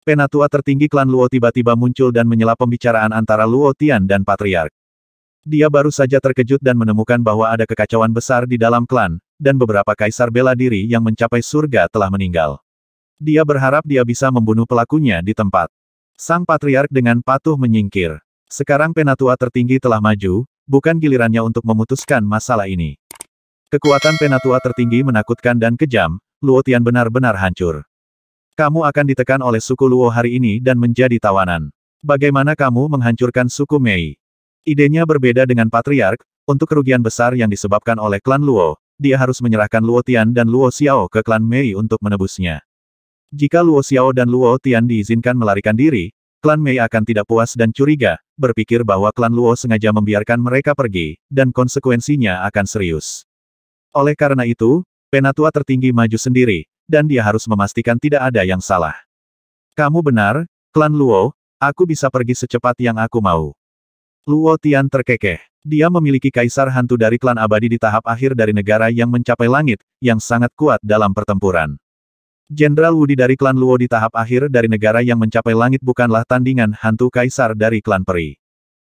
Penatua tertinggi klan Luo tiba-tiba muncul dan menyela pembicaraan antara Luo Tian dan Patriark. Dia baru saja terkejut dan menemukan bahwa ada kekacauan besar di dalam klan, dan beberapa kaisar bela diri yang mencapai surga telah meninggal. Dia berharap dia bisa membunuh pelakunya di tempat. Sang Patriark dengan patuh menyingkir. Sekarang penatua tertinggi telah maju, bukan gilirannya untuk memutuskan masalah ini. Kekuatan penatua tertinggi menakutkan dan kejam, Luo Tian benar-benar hancur. Kamu akan ditekan oleh suku Luo hari ini dan menjadi tawanan. Bagaimana kamu menghancurkan suku Mei? Idenya berbeda dengan Patriark, untuk kerugian besar yang disebabkan oleh klan Luo, dia harus menyerahkan Luo Tian dan Luo Xiao ke klan Mei untuk menebusnya. Jika Luo Xiao dan Luo Tian diizinkan melarikan diri, klan Mei akan tidak puas dan curiga, berpikir bahwa klan Luo sengaja membiarkan mereka pergi, dan konsekuensinya akan serius. Oleh karena itu, penatua tertinggi maju sendiri, dan dia harus memastikan tidak ada yang salah. Kamu benar, klan Luo, aku bisa pergi secepat yang aku mau. Luo Tian terkekeh. Dia memiliki kaisar hantu dari klan abadi di tahap akhir dari negara yang mencapai langit, yang sangat kuat dalam pertempuran. Jenderal Wudi dari klan Luo di tahap akhir dari negara yang mencapai langit bukanlah tandingan hantu kaisar dari klan peri.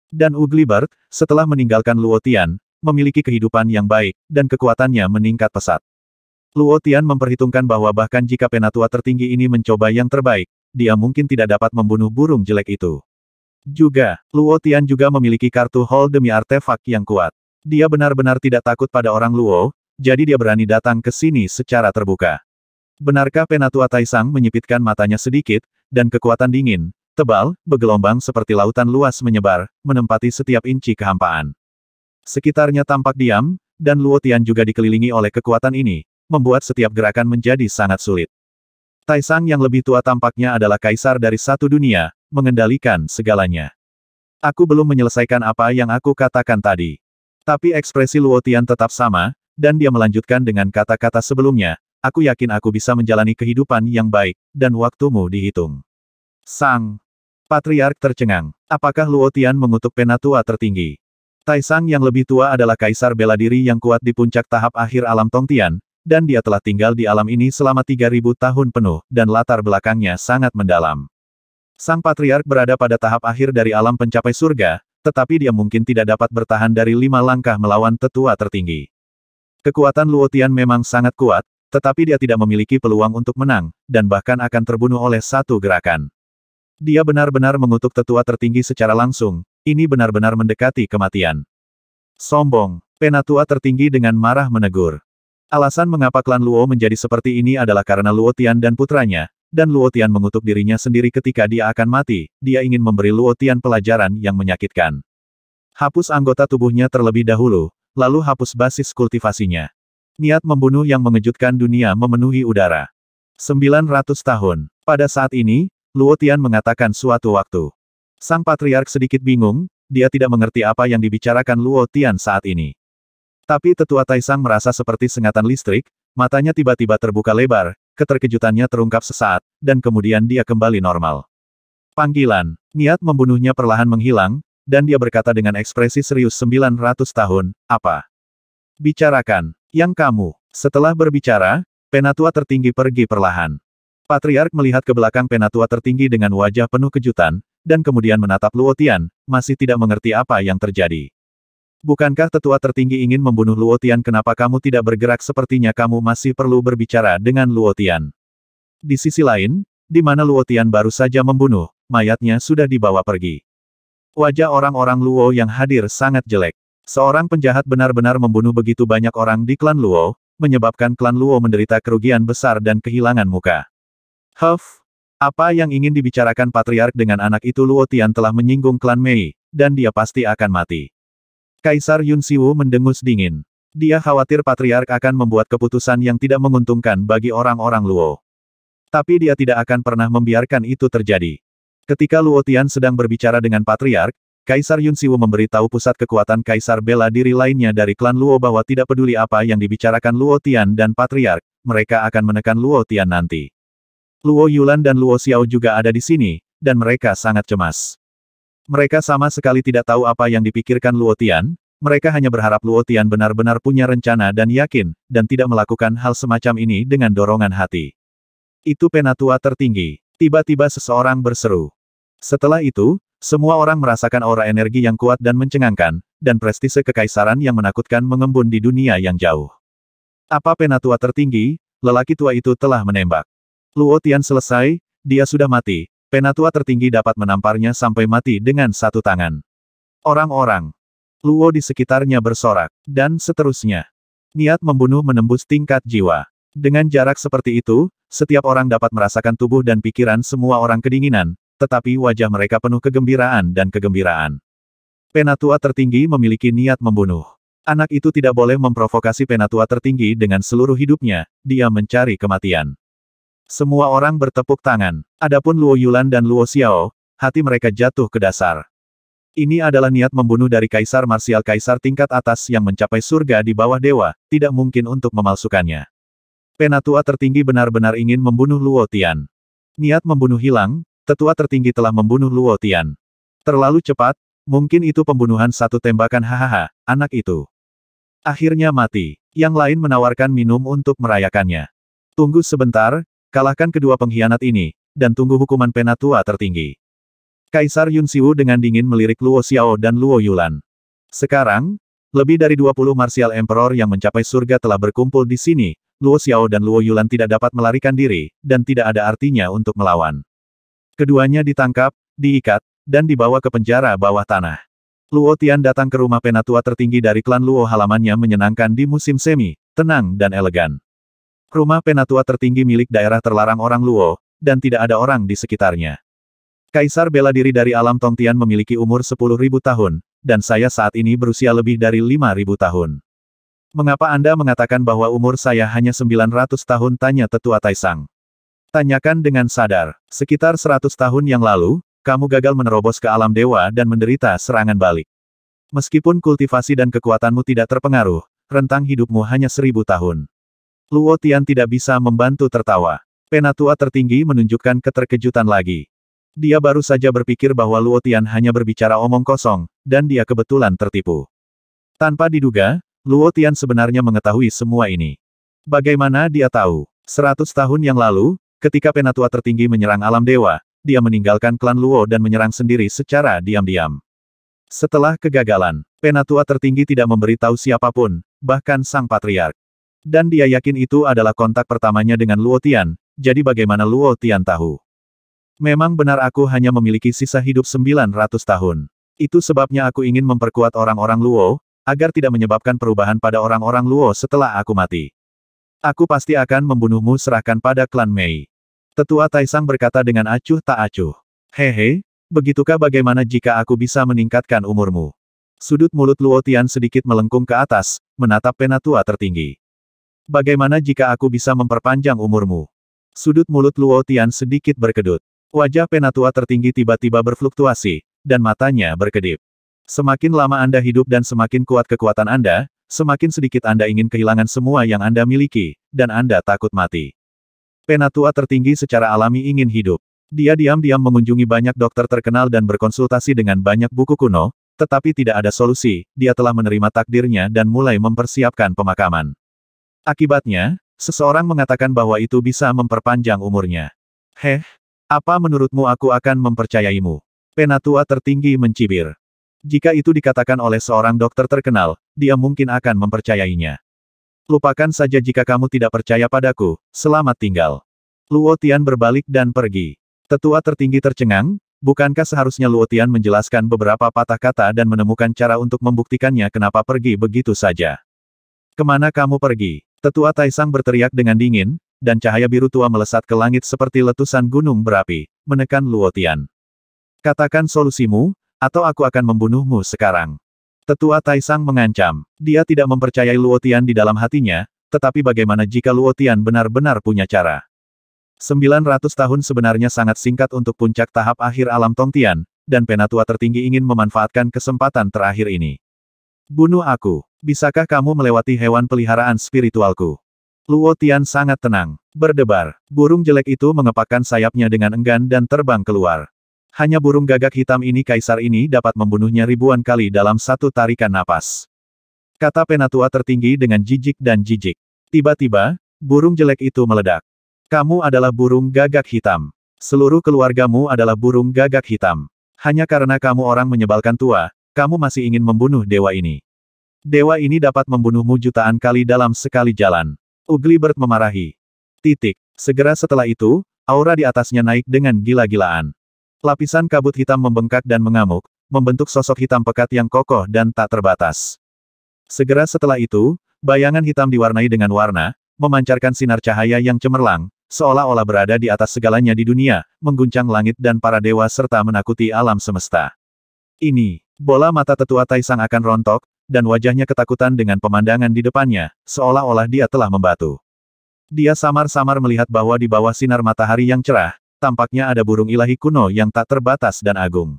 Dan Uglibert, setelah meninggalkan Luo Tian, memiliki kehidupan yang baik, dan kekuatannya meningkat pesat. Luo Tian memperhitungkan bahwa bahkan jika penatua tertinggi ini mencoba yang terbaik, dia mungkin tidak dapat membunuh burung jelek itu. Juga, Luo Tian juga memiliki kartu hall demi artefak yang kuat. Dia benar-benar tidak takut pada orang Luo, jadi dia berani datang ke sini secara terbuka. Benarkah penatua Taisang menyipitkan matanya sedikit, dan kekuatan dingin, tebal, bergelombang seperti lautan luas menyebar, menempati setiap inci kehampaan. Sekitarnya tampak diam, dan Luo Tian juga dikelilingi oleh kekuatan ini, membuat setiap gerakan menjadi sangat sulit. Taisang yang lebih tua tampaknya adalah kaisar dari satu dunia, mengendalikan segalanya. Aku belum menyelesaikan apa yang aku katakan tadi. Tapi ekspresi Luotian tetap sama, dan dia melanjutkan dengan kata-kata sebelumnya, aku yakin aku bisa menjalani kehidupan yang baik, dan waktumu dihitung. Sang. Patriark tercengang. Apakah Luotian mengutuk penatua tertinggi? Taisang yang lebih tua adalah kaisar bela diri yang kuat di puncak tahap akhir alam Tongtian, dan dia telah tinggal di alam ini selama 3000 tahun penuh, dan latar belakangnya sangat mendalam. Sang Patriark berada pada tahap akhir dari alam pencapai surga, tetapi dia mungkin tidak dapat bertahan dari lima langkah melawan tetua tertinggi. Kekuatan Luotian memang sangat kuat, tetapi dia tidak memiliki peluang untuk menang, dan bahkan akan terbunuh oleh satu gerakan. Dia benar-benar mengutuk tetua tertinggi secara langsung, ini benar-benar mendekati kematian. Sombong, penatua tertinggi dengan marah menegur. Alasan mengapa klan Luo menjadi seperti ini adalah karena Luo Tian dan putranya, dan Luo Tian mengutuk dirinya sendiri ketika dia akan mati, dia ingin memberi Luo Tian pelajaran yang menyakitkan. Hapus anggota tubuhnya terlebih dahulu, lalu hapus basis kultivasinya. Niat membunuh yang mengejutkan dunia memenuhi udara. 900 tahun. Pada saat ini, Luo Tian mengatakan suatu waktu. Sang Patriark sedikit bingung, dia tidak mengerti apa yang dibicarakan Luo Tian saat ini. Tapi tetua Taisang merasa seperti sengatan listrik, matanya tiba-tiba terbuka lebar, keterkejutannya terungkap sesaat, dan kemudian dia kembali normal. Panggilan, niat membunuhnya perlahan menghilang, dan dia berkata dengan ekspresi serius 900 tahun, apa? Bicarakan, yang kamu. Setelah berbicara, penatua tertinggi pergi perlahan. Patriark melihat ke belakang penatua tertinggi dengan wajah penuh kejutan, dan kemudian menatap Luotian, masih tidak mengerti apa yang terjadi. Bukankah tetua tertinggi ingin membunuh Luotian kenapa kamu tidak bergerak sepertinya kamu masih perlu berbicara dengan Luotian. Di sisi lain, di mana Luotian baru saja membunuh, mayatnya sudah dibawa pergi. Wajah orang-orang Luo yang hadir sangat jelek. Seorang penjahat benar-benar membunuh begitu banyak orang di klan Luo, menyebabkan klan Luo menderita kerugian besar dan kehilangan muka. Huff, apa yang ingin dibicarakan patriark dengan anak itu Luotian telah menyinggung klan Mei, dan dia pasti akan mati. Kaisar Yun Siwu mendengus dingin. Dia khawatir patriark akan membuat keputusan yang tidak menguntungkan bagi orang-orang Luo. Tapi dia tidak akan pernah membiarkan itu terjadi. Ketika Luo Tian sedang berbicara dengan patriark, Kaisar Yun Siwu memberitahu pusat kekuatan Kaisar bela diri lainnya dari klan Luo bahwa tidak peduli apa yang dibicarakan Luo Tian dan patriark, mereka akan menekan Luo Tian nanti. Luo Yulan dan Luo Xiao juga ada di sini, dan mereka sangat cemas. Mereka sama sekali tidak tahu apa yang dipikirkan Luotian, mereka hanya berharap Luotian benar-benar punya rencana dan yakin, dan tidak melakukan hal semacam ini dengan dorongan hati. Itu penatua tertinggi. Tiba-tiba seseorang berseru. Setelah itu, semua orang merasakan aura energi yang kuat dan mencengangkan, dan prestise kekaisaran yang menakutkan mengembun di dunia yang jauh. Apa penatua tertinggi? Lelaki tua itu telah menembak. Luotian selesai, dia sudah mati, penatua tertinggi dapat menamparnya sampai mati dengan satu tangan. Orang-orang, Luo di sekitarnya bersorak, dan seterusnya. Niat membunuh menembus tingkat jiwa. Dengan jarak seperti itu, setiap orang dapat merasakan tubuh dan pikiran semua orang kedinginan, tetapi wajah mereka penuh kegembiraan dan kegembiraan. Penatua tertinggi memiliki niat membunuh. Anak itu tidak boleh memprovokasi penatua tertinggi dengan seluruh hidupnya, dia mencari kematian. Semua orang bertepuk tangan. Adapun Luo Yulan dan Luo Xiao, hati mereka jatuh ke dasar. Ini adalah niat membunuh dari kaisar marsial kaisar tingkat atas yang mencapai surga di bawah dewa, tidak mungkin untuk memalsukannya. Penatua tertinggi benar-benar ingin membunuh Luo Tian. Niat membunuh hilang, tetua tertinggi telah membunuh Luo Tian. Terlalu cepat, mungkin itu pembunuhan satu tembakan hahaha, anak itu. Akhirnya mati. Yang lain menawarkan minum untuk merayakannya. Tunggu sebentar, Kalahkan kedua pengkhianat ini, dan tunggu hukuman penatua tertinggi. Kaisar Yun Siwu dengan dingin melirik Luo Xiao dan Luo Yulan. Sekarang, lebih dari 20 martial emperor yang mencapai surga telah berkumpul di sini, Luo Xiao dan Luo Yulan tidak dapat melarikan diri, dan tidak ada artinya untuk melawan. Keduanya ditangkap, diikat, dan dibawa ke penjara bawah tanah. Luo Tian datang ke rumah penatua tertinggi dari klan Luo halamannya menyenangkan di musim semi, tenang dan elegan. Rumah penatua tertinggi milik daerah terlarang orang Luo, dan tidak ada orang di sekitarnya. Kaisar bela diri dari alam Tongtian memiliki umur 10.000 tahun, dan saya saat ini berusia lebih dari 5.000 tahun. Mengapa Anda mengatakan bahwa umur saya hanya 900 tahun? Tanya tetua Taisang. Tanyakan dengan sadar, sekitar 100 tahun yang lalu, kamu gagal menerobos ke alam dewa dan menderita serangan balik. Meskipun kultivasi dan kekuatanmu tidak terpengaruh, rentang hidupmu hanya seribu tahun. Luo Tian tidak bisa membantu tertawa. Penatua tertinggi menunjukkan keterkejutan lagi. Dia baru saja berpikir bahwa Luo Tian hanya berbicara omong kosong, dan dia kebetulan tertipu. Tanpa diduga, Luo Tian sebenarnya mengetahui semua ini. Bagaimana dia tahu? Seratus tahun yang lalu, ketika penatua tertinggi menyerang alam dewa, dia meninggalkan klan Luo dan menyerang sendiri secara diam-diam. Setelah kegagalan, penatua tertinggi tidak memberitahu siapapun, bahkan sang patriark. Dan dia yakin itu adalah kontak pertamanya dengan Luo Tian, jadi bagaimana Luo Tian tahu? Memang benar aku hanya memiliki sisa hidup 900 tahun. Itu sebabnya aku ingin memperkuat orang-orang Luo, agar tidak menyebabkan perubahan pada orang-orang Luo setelah aku mati. Aku pasti akan membunuhmu serahkan pada klan Mei. Tetua Taisang berkata dengan acuh tak acuh. Hehe, begitukah bagaimana jika aku bisa meningkatkan umurmu? Sudut mulut Luo Tian sedikit melengkung ke atas, menatap penatua tertinggi. Bagaimana jika aku bisa memperpanjang umurmu? Sudut mulut Luo Tian sedikit berkedut. Wajah penatua tertinggi tiba-tiba berfluktuasi, dan matanya berkedip. Semakin lama Anda hidup dan semakin kuat kekuatan Anda, semakin sedikit Anda ingin kehilangan semua yang Anda miliki, dan Anda takut mati. Penatua tertinggi secara alami ingin hidup. Dia diam-diam mengunjungi banyak dokter terkenal dan berkonsultasi dengan banyak buku kuno, tetapi tidak ada solusi, dia telah menerima takdirnya dan mulai mempersiapkan pemakaman. Akibatnya, seseorang mengatakan bahwa itu bisa memperpanjang umurnya. Heh, apa menurutmu aku akan mempercayaimu? Penatua tertinggi mencibir. Jika itu dikatakan oleh seorang dokter terkenal, dia mungkin akan mempercayainya. Lupakan saja jika kamu tidak percaya padaku, selamat tinggal. Luotian berbalik dan pergi. Tetua tertinggi tercengang, bukankah seharusnya Luotian menjelaskan beberapa patah kata dan menemukan cara untuk membuktikannya kenapa pergi begitu saja. Kemana kamu pergi? Tetua Taisang berteriak dengan dingin, dan cahaya biru tua melesat ke langit seperti letusan gunung berapi, menekan Luotian. Katakan solusimu, atau aku akan membunuhmu sekarang. Tetua Taisang mengancam. Dia tidak mempercayai Luotian di dalam hatinya, tetapi bagaimana jika Luotian benar-benar punya cara? 900 tahun sebenarnya sangat singkat untuk puncak tahap akhir alam Tongtian, dan penatua tertinggi ingin memanfaatkan kesempatan terakhir ini. Bunuh aku. Bisakah kamu melewati hewan peliharaan spiritualku? Luo Tian sangat tenang. Berdebar. Burung jelek itu mengepakkan sayapnya dengan enggan dan terbang keluar. Hanya burung gagak hitam ini kaisar ini dapat membunuhnya ribuan kali dalam satu tarikan napas. Kata penatua tertinggi dengan jijik dan jijik. Tiba-tiba, burung jelek itu meledak. Kamu adalah burung gagak hitam. Seluruh keluargamu adalah burung gagak hitam. Hanya karena kamu orang menyebalkan tua, kamu masih ingin membunuh dewa ini. Dewa ini dapat membunuhmu jutaan kali dalam sekali jalan. Uglibert memarahi. Titik. Segera setelah itu, aura di atasnya naik dengan gila-gilaan. Lapisan kabut hitam membengkak dan mengamuk, membentuk sosok hitam pekat yang kokoh dan tak terbatas. Segera setelah itu, bayangan hitam diwarnai dengan warna, memancarkan sinar cahaya yang cemerlang, seolah-olah berada di atas segalanya di dunia, mengguncang langit dan para dewa serta menakuti alam semesta. Ini, bola mata tetua Taisang akan rontok, dan wajahnya ketakutan dengan pemandangan di depannya, seolah-olah dia telah membatu. Dia samar-samar melihat bahwa di bawah sinar matahari yang cerah, tampaknya ada burung ilahi kuno yang tak terbatas dan agung.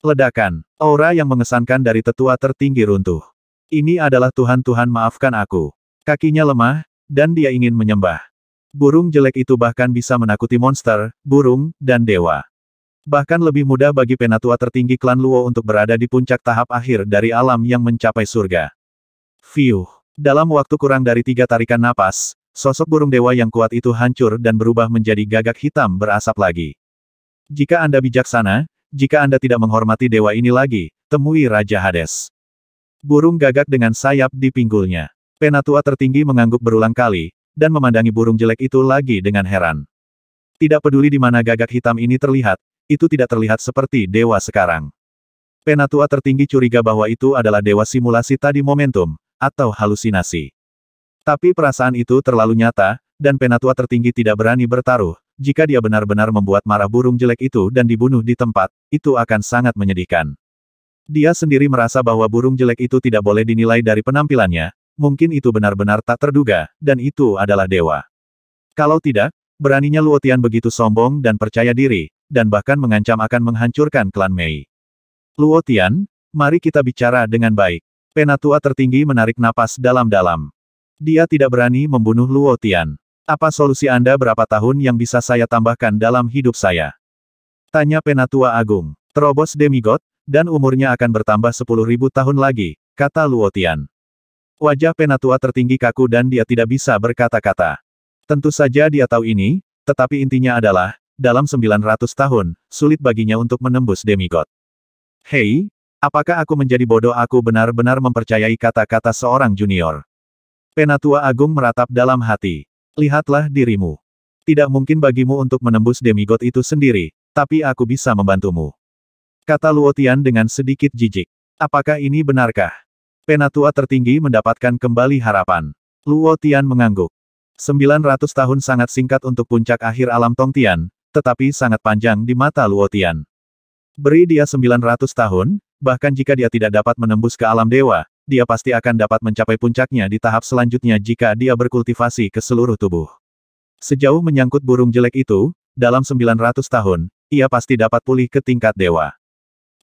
Ledakan, aura yang mengesankan dari tetua tertinggi runtuh. Ini adalah Tuhan-Tuhan maafkan aku. Kakinya lemah, dan dia ingin menyembah. Burung jelek itu bahkan bisa menakuti monster, burung, dan dewa. Bahkan lebih mudah bagi penatua tertinggi klan Luo untuk berada di puncak tahap akhir dari alam yang mencapai surga. Fiuh. Dalam waktu kurang dari tiga tarikan napas, sosok burung dewa yang kuat itu hancur dan berubah menjadi gagak hitam berasap lagi. Jika Anda bijaksana, jika Anda tidak menghormati dewa ini lagi, temui Raja Hades. Burung gagak dengan sayap di pinggulnya. Penatua tertinggi mengangguk berulang kali, dan memandangi burung jelek itu lagi dengan heran. Tidak peduli di mana gagak hitam ini terlihat, itu tidak terlihat seperti dewa sekarang. Penatua tertinggi curiga bahwa itu adalah dewa simulasi tadi momentum, atau halusinasi. Tapi perasaan itu terlalu nyata, dan penatua tertinggi tidak berani bertaruh, jika dia benar-benar membuat marah burung jelek itu dan dibunuh di tempat, itu akan sangat menyedihkan. Dia sendiri merasa bahwa burung jelek itu tidak boleh dinilai dari penampilannya, mungkin itu benar-benar tak terduga, dan itu adalah dewa. Kalau tidak, beraninya Luotian begitu sombong dan percaya diri, dan bahkan mengancam akan menghancurkan klan Mei. Luo Tian, mari kita bicara dengan baik. Penatua tertinggi menarik napas dalam-dalam. Dia tidak berani membunuh Luo Tian. Apa solusi Anda berapa tahun yang bisa saya tambahkan dalam hidup saya? Tanya Penatua Agung. Terobos demigod, dan umurnya akan bertambah sepuluh ribu tahun lagi, kata Luo Tian. Wajah Penatua tertinggi kaku dan dia tidak bisa berkata-kata. Tentu saja dia tahu ini, tetapi intinya adalah, dalam 900 tahun, sulit baginya untuk menembus demigod. Hei, apakah aku menjadi bodoh aku benar-benar mempercayai kata-kata seorang junior? Penatua Agung meratap dalam hati. Lihatlah dirimu. Tidak mungkin bagimu untuk menembus demigod itu sendiri, tapi aku bisa membantumu. Kata Luotian dengan sedikit jijik. Apakah ini benarkah? Penatua tertinggi mendapatkan kembali harapan. Luotian mengangguk. 900 tahun sangat singkat untuk puncak akhir alam Tongtian, tetapi sangat panjang di mata Luotian. Beri dia 900 tahun, bahkan jika dia tidak dapat menembus ke alam dewa, dia pasti akan dapat mencapai puncaknya di tahap selanjutnya jika dia berkultivasi ke seluruh tubuh. Sejauh menyangkut burung jelek itu, dalam 900 tahun, ia pasti dapat pulih ke tingkat dewa.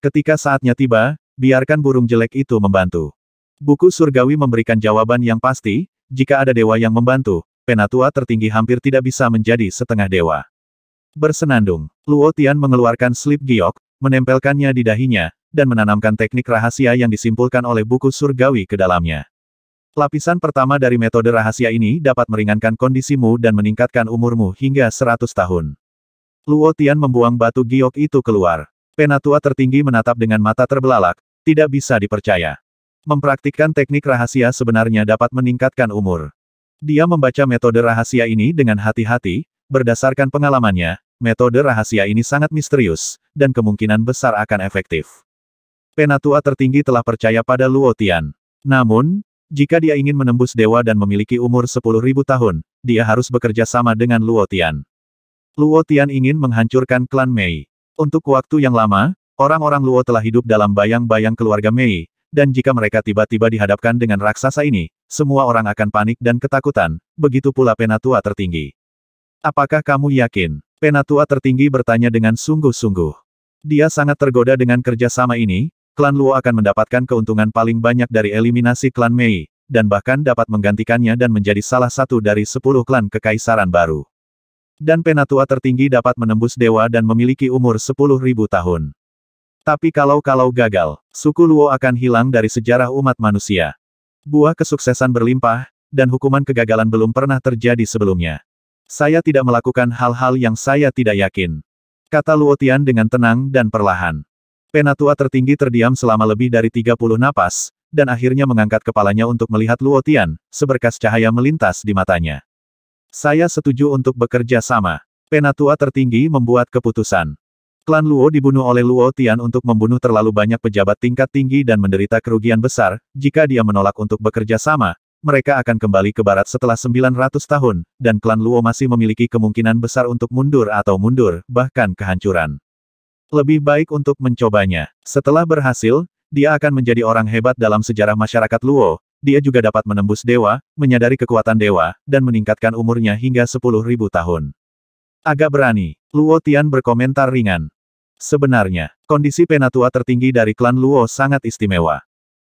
Ketika saatnya tiba, biarkan burung jelek itu membantu. Buku surgawi memberikan jawaban yang pasti, jika ada dewa yang membantu, penatua tertinggi hampir tidak bisa menjadi setengah dewa. Bersenandung, Luo Tian mengeluarkan slip giok, menempelkannya di dahinya, dan menanamkan teknik rahasia yang disimpulkan oleh buku surgawi ke dalamnya. Lapisan pertama dari metode rahasia ini dapat meringankan kondisimu dan meningkatkan umurmu hingga 100 tahun. Luo Tian membuang batu giok itu keluar. Penatua tertinggi menatap dengan mata terbelalak, tidak bisa dipercaya. Mempraktikkan teknik rahasia sebenarnya dapat meningkatkan umur. Dia membaca metode rahasia ini dengan hati-hati, Berdasarkan pengalamannya, metode rahasia ini sangat misterius, dan kemungkinan besar akan efektif. Penatua tertinggi telah percaya pada Luo Tian. Namun, jika dia ingin menembus dewa dan memiliki umur 10.000 tahun, dia harus bekerja sama dengan Luo Tian. Luo Tian ingin menghancurkan klan Mei. Untuk waktu yang lama, orang-orang Luo telah hidup dalam bayang-bayang keluarga Mei, dan jika mereka tiba-tiba dihadapkan dengan raksasa ini, semua orang akan panik dan ketakutan, begitu pula penatua tertinggi. Apakah kamu yakin? Penatua tertinggi bertanya dengan sungguh-sungguh. Dia sangat tergoda dengan kerjasama ini, klan Luo akan mendapatkan keuntungan paling banyak dari eliminasi klan Mei, dan bahkan dapat menggantikannya dan menjadi salah satu dari sepuluh klan kekaisaran baru. Dan penatua tertinggi dapat menembus dewa dan memiliki umur sepuluh ribu tahun. Tapi kalau-kalau gagal, suku Luo akan hilang dari sejarah umat manusia. Buah kesuksesan berlimpah, dan hukuman kegagalan belum pernah terjadi sebelumnya. Saya tidak melakukan hal-hal yang saya tidak yakin. Kata Luotian dengan tenang dan perlahan. Penatua tertinggi terdiam selama lebih dari 30 napas, dan akhirnya mengangkat kepalanya untuk melihat Luotian, seberkas cahaya melintas di matanya. Saya setuju untuk bekerja sama. Penatua tertinggi membuat keputusan. Klan Luo dibunuh oleh Luo Tian untuk membunuh terlalu banyak pejabat tingkat tinggi dan menderita kerugian besar, jika dia menolak untuk bekerja sama, mereka akan kembali ke barat setelah 900 tahun, dan klan Luo masih memiliki kemungkinan besar untuk mundur atau mundur, bahkan kehancuran. Lebih baik untuk mencobanya. Setelah berhasil, dia akan menjadi orang hebat dalam sejarah masyarakat Luo, dia juga dapat menembus dewa, menyadari kekuatan dewa, dan meningkatkan umurnya hingga 10.000 tahun. Agak berani, Luo Tian berkomentar ringan. Sebenarnya, kondisi penatua tertinggi dari klan Luo sangat istimewa.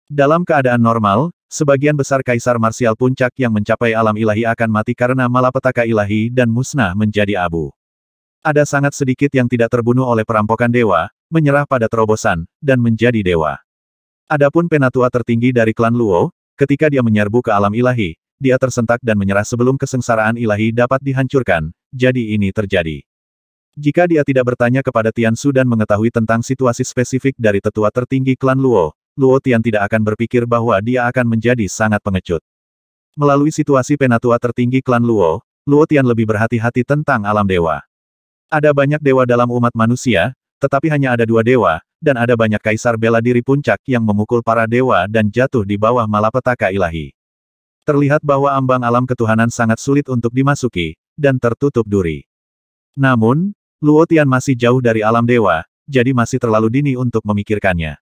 Dalam keadaan normal, sebagian besar kaisar marsial puncak yang mencapai alam ilahi akan mati karena malapetaka ilahi dan musnah menjadi abu. Ada sangat sedikit yang tidak terbunuh oleh perampokan dewa, menyerah pada terobosan, dan menjadi dewa. Adapun penatua tertinggi dari klan Luo, ketika dia menyerbu ke alam ilahi, dia tersentak dan menyerah sebelum kesengsaraan ilahi dapat dihancurkan, jadi ini terjadi. Jika dia tidak bertanya kepada Tian Su dan mengetahui tentang situasi spesifik dari tetua tertinggi klan Luo, Luo Tian tidak akan berpikir bahwa dia akan menjadi sangat pengecut. Melalui situasi penatua tertinggi klan Luo, Luo Tian lebih berhati-hati tentang alam dewa. Ada banyak dewa dalam umat manusia, tetapi hanya ada dua dewa, dan ada banyak kaisar bela diri puncak yang memukul para dewa dan jatuh di bawah malapetaka ilahi. Terlihat bahwa ambang alam ketuhanan sangat sulit untuk dimasuki, dan tertutup duri. Namun, Luo Tian masih jauh dari alam dewa, jadi masih terlalu dini untuk memikirkannya.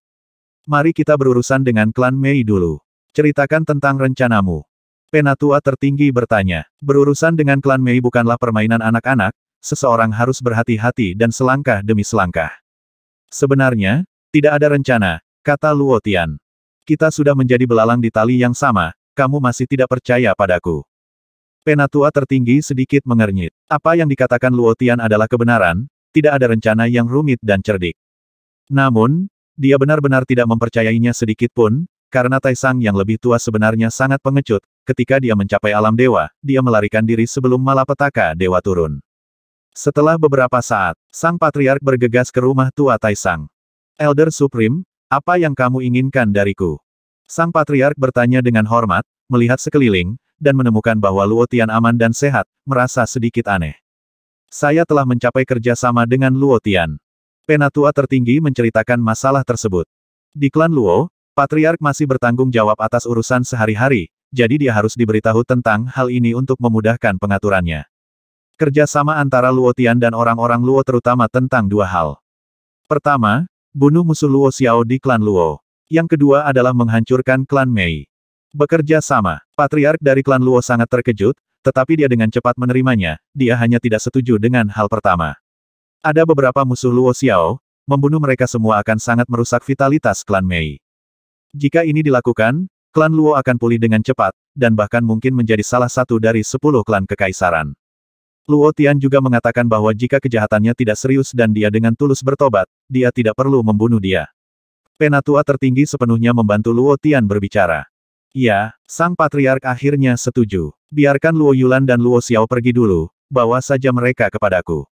Mari kita berurusan dengan klan Mei dulu. Ceritakan tentang rencanamu. Penatua tertinggi bertanya. Berurusan dengan klan Mei bukanlah permainan anak-anak, seseorang harus berhati-hati dan selangkah demi selangkah. Sebenarnya, tidak ada rencana, kata Luotian. Kita sudah menjadi belalang di tali yang sama, kamu masih tidak percaya padaku. Penatua tertinggi sedikit mengernyit. Apa yang dikatakan Luotian adalah kebenaran, tidak ada rencana yang rumit dan cerdik. Namun, dia benar-benar tidak mempercayainya sedikit pun, karena Taisang yang lebih tua sebenarnya sangat pengecut, ketika dia mencapai alam dewa, dia melarikan diri sebelum malapetaka dewa turun. Setelah beberapa saat, Sang Patriark bergegas ke rumah tua Taisang. Elder Supreme, apa yang kamu inginkan dariku? Sang Patriark bertanya dengan hormat, melihat sekeliling, dan menemukan bahwa Luotian aman dan sehat, merasa sedikit aneh. Saya telah mencapai kerjasama dengan Luotian penatua tertinggi menceritakan masalah tersebut. Di klan Luo, Patriark masih bertanggung jawab atas urusan sehari-hari, jadi dia harus diberitahu tentang hal ini untuk memudahkan pengaturannya. Kerjasama antara Luo Tian dan orang-orang Luo terutama tentang dua hal. Pertama, bunuh musuh Luo Xiao di klan Luo. Yang kedua adalah menghancurkan klan Mei. Bekerja sama, patriark dari klan Luo sangat terkejut, tetapi dia dengan cepat menerimanya, dia hanya tidak setuju dengan hal pertama. Ada beberapa musuh Luo Xiao, membunuh mereka semua akan sangat merusak vitalitas klan Mei. Jika ini dilakukan, klan Luo akan pulih dengan cepat, dan bahkan mungkin menjadi salah satu dari sepuluh klan kekaisaran. Luo Tian juga mengatakan bahwa jika kejahatannya tidak serius dan dia dengan tulus bertobat, dia tidak perlu membunuh dia. Penatua tertinggi sepenuhnya membantu Luo Tian berbicara. Ya, sang patriark akhirnya setuju. Biarkan Luo Yulan dan Luo Xiao pergi dulu, bawa saja mereka kepadaku.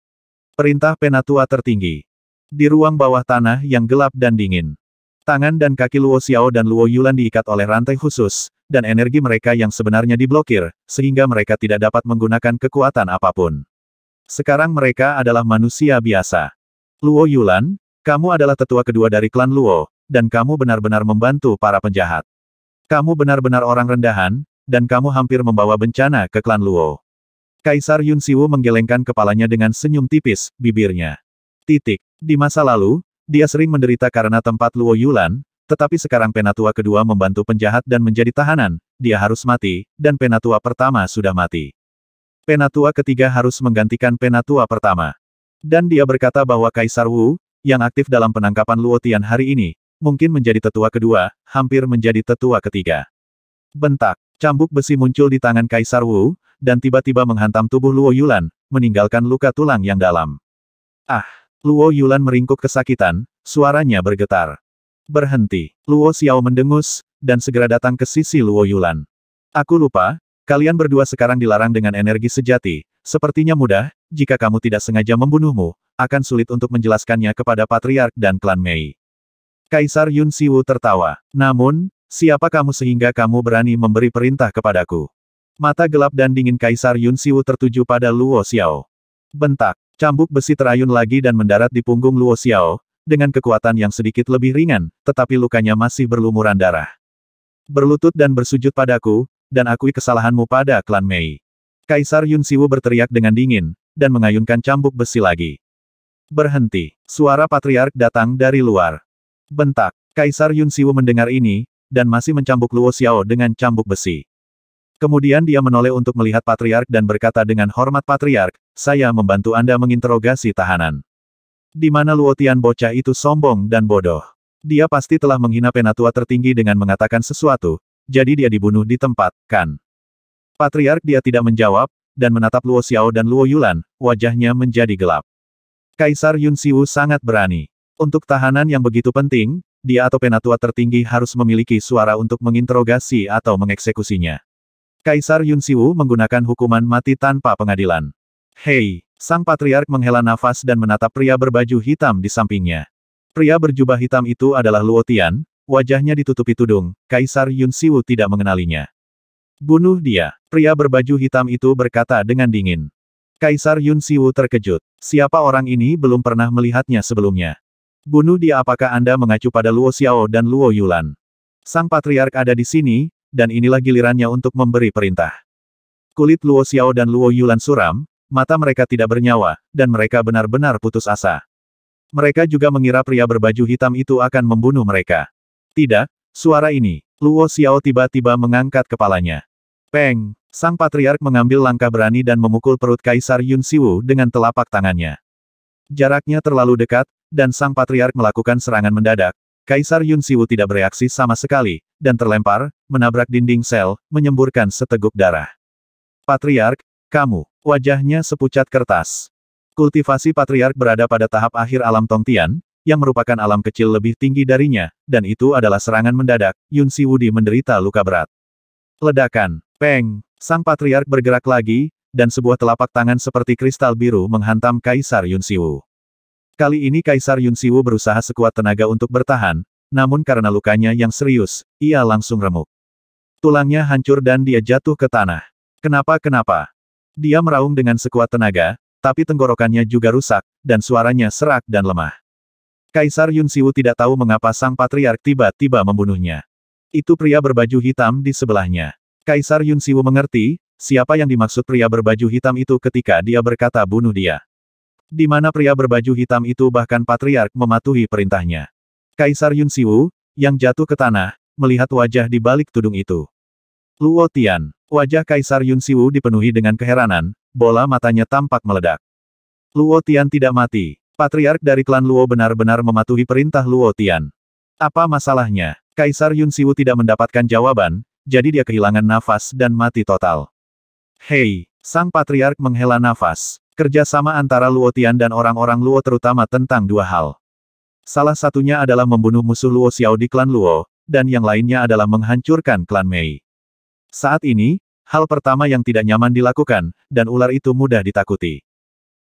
Perintah penatua tertinggi. Di ruang bawah tanah yang gelap dan dingin. Tangan dan kaki Luo Xiao dan Luo Yulan diikat oleh rantai khusus, dan energi mereka yang sebenarnya diblokir, sehingga mereka tidak dapat menggunakan kekuatan apapun. Sekarang mereka adalah manusia biasa. Luo Yulan, kamu adalah tetua kedua dari klan Luo, dan kamu benar-benar membantu para penjahat. Kamu benar-benar orang rendahan, dan kamu hampir membawa bencana ke klan Luo. Kaisar Yun Siwu menggelengkan kepalanya dengan senyum tipis, bibirnya. Titik. Di masa lalu, dia sering menderita karena tempat Luo Yulan, tetapi sekarang penatua kedua membantu penjahat dan menjadi tahanan, dia harus mati, dan penatua pertama sudah mati. Penatua ketiga harus menggantikan penatua pertama. Dan dia berkata bahwa Kaisar Wu, yang aktif dalam penangkapan Luo Tian hari ini, mungkin menjadi tetua kedua, hampir menjadi tetua ketiga. Bentak. Cambuk besi muncul di tangan Kaisar Wu, dan tiba-tiba menghantam tubuh Luo Yulan, meninggalkan luka tulang yang dalam. Ah! Luo Yulan meringkuk kesakitan, suaranya bergetar. Berhenti. Luo Xiao mendengus, dan segera datang ke sisi Luo Yulan. Aku lupa, kalian berdua sekarang dilarang dengan energi sejati, sepertinya mudah, jika kamu tidak sengaja membunuhmu, akan sulit untuk menjelaskannya kepada Patriark dan Klan Mei. Kaisar Yun Siwu tertawa. Namun, Siapa kamu sehingga kamu berani memberi perintah kepadaku? Mata gelap dan dingin Kaisar Yun Siwu tertuju pada Luo Xiao. Bentak, cambuk besi terayun lagi dan mendarat di punggung Luo Xiao, dengan kekuatan yang sedikit lebih ringan, tetapi lukanya masih berlumuran darah. Berlutut dan bersujud padaku, dan akui kesalahanmu pada klan Mei. Kaisar Yun Siwu berteriak dengan dingin, dan mengayunkan cambuk besi lagi. Berhenti, suara patriark datang dari luar. Bentak, Kaisar Yun Siwu mendengar ini, dan masih mencambuk Luo Xiao dengan cambuk besi. Kemudian dia menoleh untuk melihat Patriark dan berkata dengan hormat Patriark, saya membantu Anda menginterogasi tahanan. Di mana Luo Tian bocah itu sombong dan bodoh. Dia pasti telah menghina penatua tertinggi dengan mengatakan sesuatu, jadi dia dibunuh di tempat, kan? Patriark dia tidak menjawab, dan menatap Luo Xiao dan Luo Yulan, wajahnya menjadi gelap. Kaisar Yun Siwu sangat berani. Untuk tahanan yang begitu penting, dia atau penatua tertinggi harus memiliki suara untuk menginterogasi atau mengeksekusinya. Kaisar Yun Siwu menggunakan hukuman mati tanpa pengadilan. Hei, sang patriark menghela nafas dan menatap pria berbaju hitam di sampingnya. Pria berjubah hitam itu adalah Luotian, wajahnya ditutupi tudung, Kaisar Yun Siwu tidak mengenalinya. Bunuh dia, pria berbaju hitam itu berkata dengan dingin. Kaisar Yun Siwu terkejut, siapa orang ini belum pernah melihatnya sebelumnya. Bunuh dia apakah Anda mengacu pada Luo Xiao dan Luo Yulan. Sang Patriark ada di sini, dan inilah gilirannya untuk memberi perintah. Kulit Luo Xiao dan Luo Yulan suram, mata mereka tidak bernyawa, dan mereka benar-benar putus asa. Mereka juga mengira pria berbaju hitam itu akan membunuh mereka. Tidak, suara ini. Luo Xiao tiba-tiba mengangkat kepalanya. Peng, sang patriark mengambil langkah berani dan memukul perut Kaisar Yun Siwu dengan telapak tangannya. Jaraknya terlalu dekat, dan sang patriark melakukan serangan mendadak, Kaisar Yun Siwu tidak bereaksi sama sekali, dan terlempar, menabrak dinding sel, menyemburkan seteguk darah. Patriark, kamu, wajahnya sepucat kertas. Kultivasi patriark berada pada tahap akhir alam Tongtian, yang merupakan alam kecil lebih tinggi darinya, dan itu adalah serangan mendadak, Yun Siwu di menderita luka berat. Ledakan, peng, sang patriark bergerak lagi, dan sebuah telapak tangan seperti kristal biru menghantam Kaisar Yun Siwu. Kali ini Kaisar Yun Siwu berusaha sekuat tenaga untuk bertahan, namun karena lukanya yang serius, ia langsung remuk. Tulangnya hancur dan dia jatuh ke tanah. Kenapa-kenapa? Dia meraung dengan sekuat tenaga, tapi tenggorokannya juga rusak, dan suaranya serak dan lemah. Kaisar Yun Siwu tidak tahu mengapa sang patriark tiba-tiba membunuhnya. Itu pria berbaju hitam di sebelahnya. Kaisar Yun Siwu mengerti, siapa yang dimaksud pria berbaju hitam itu ketika dia berkata bunuh dia di mana pria berbaju hitam itu bahkan patriark mematuhi perintahnya. Kaisar Yun Siwu, yang jatuh ke tanah, melihat wajah di balik tudung itu. Luo Tian, wajah Kaisar Yun Siwu dipenuhi dengan keheranan, bola matanya tampak meledak. Luo Tian tidak mati, patriark dari klan Luo benar-benar mematuhi perintah Luo Tian. Apa masalahnya? Kaisar Yun Siwu tidak mendapatkan jawaban, jadi dia kehilangan nafas dan mati total. Hei, sang patriark menghela nafas. Kerjasama antara Luo Tian dan orang-orang Luo terutama tentang dua hal. Salah satunya adalah membunuh musuh Luo Xiao di klan Luo, dan yang lainnya adalah menghancurkan klan Mei. Saat ini, hal pertama yang tidak nyaman dilakukan, dan ular itu mudah ditakuti.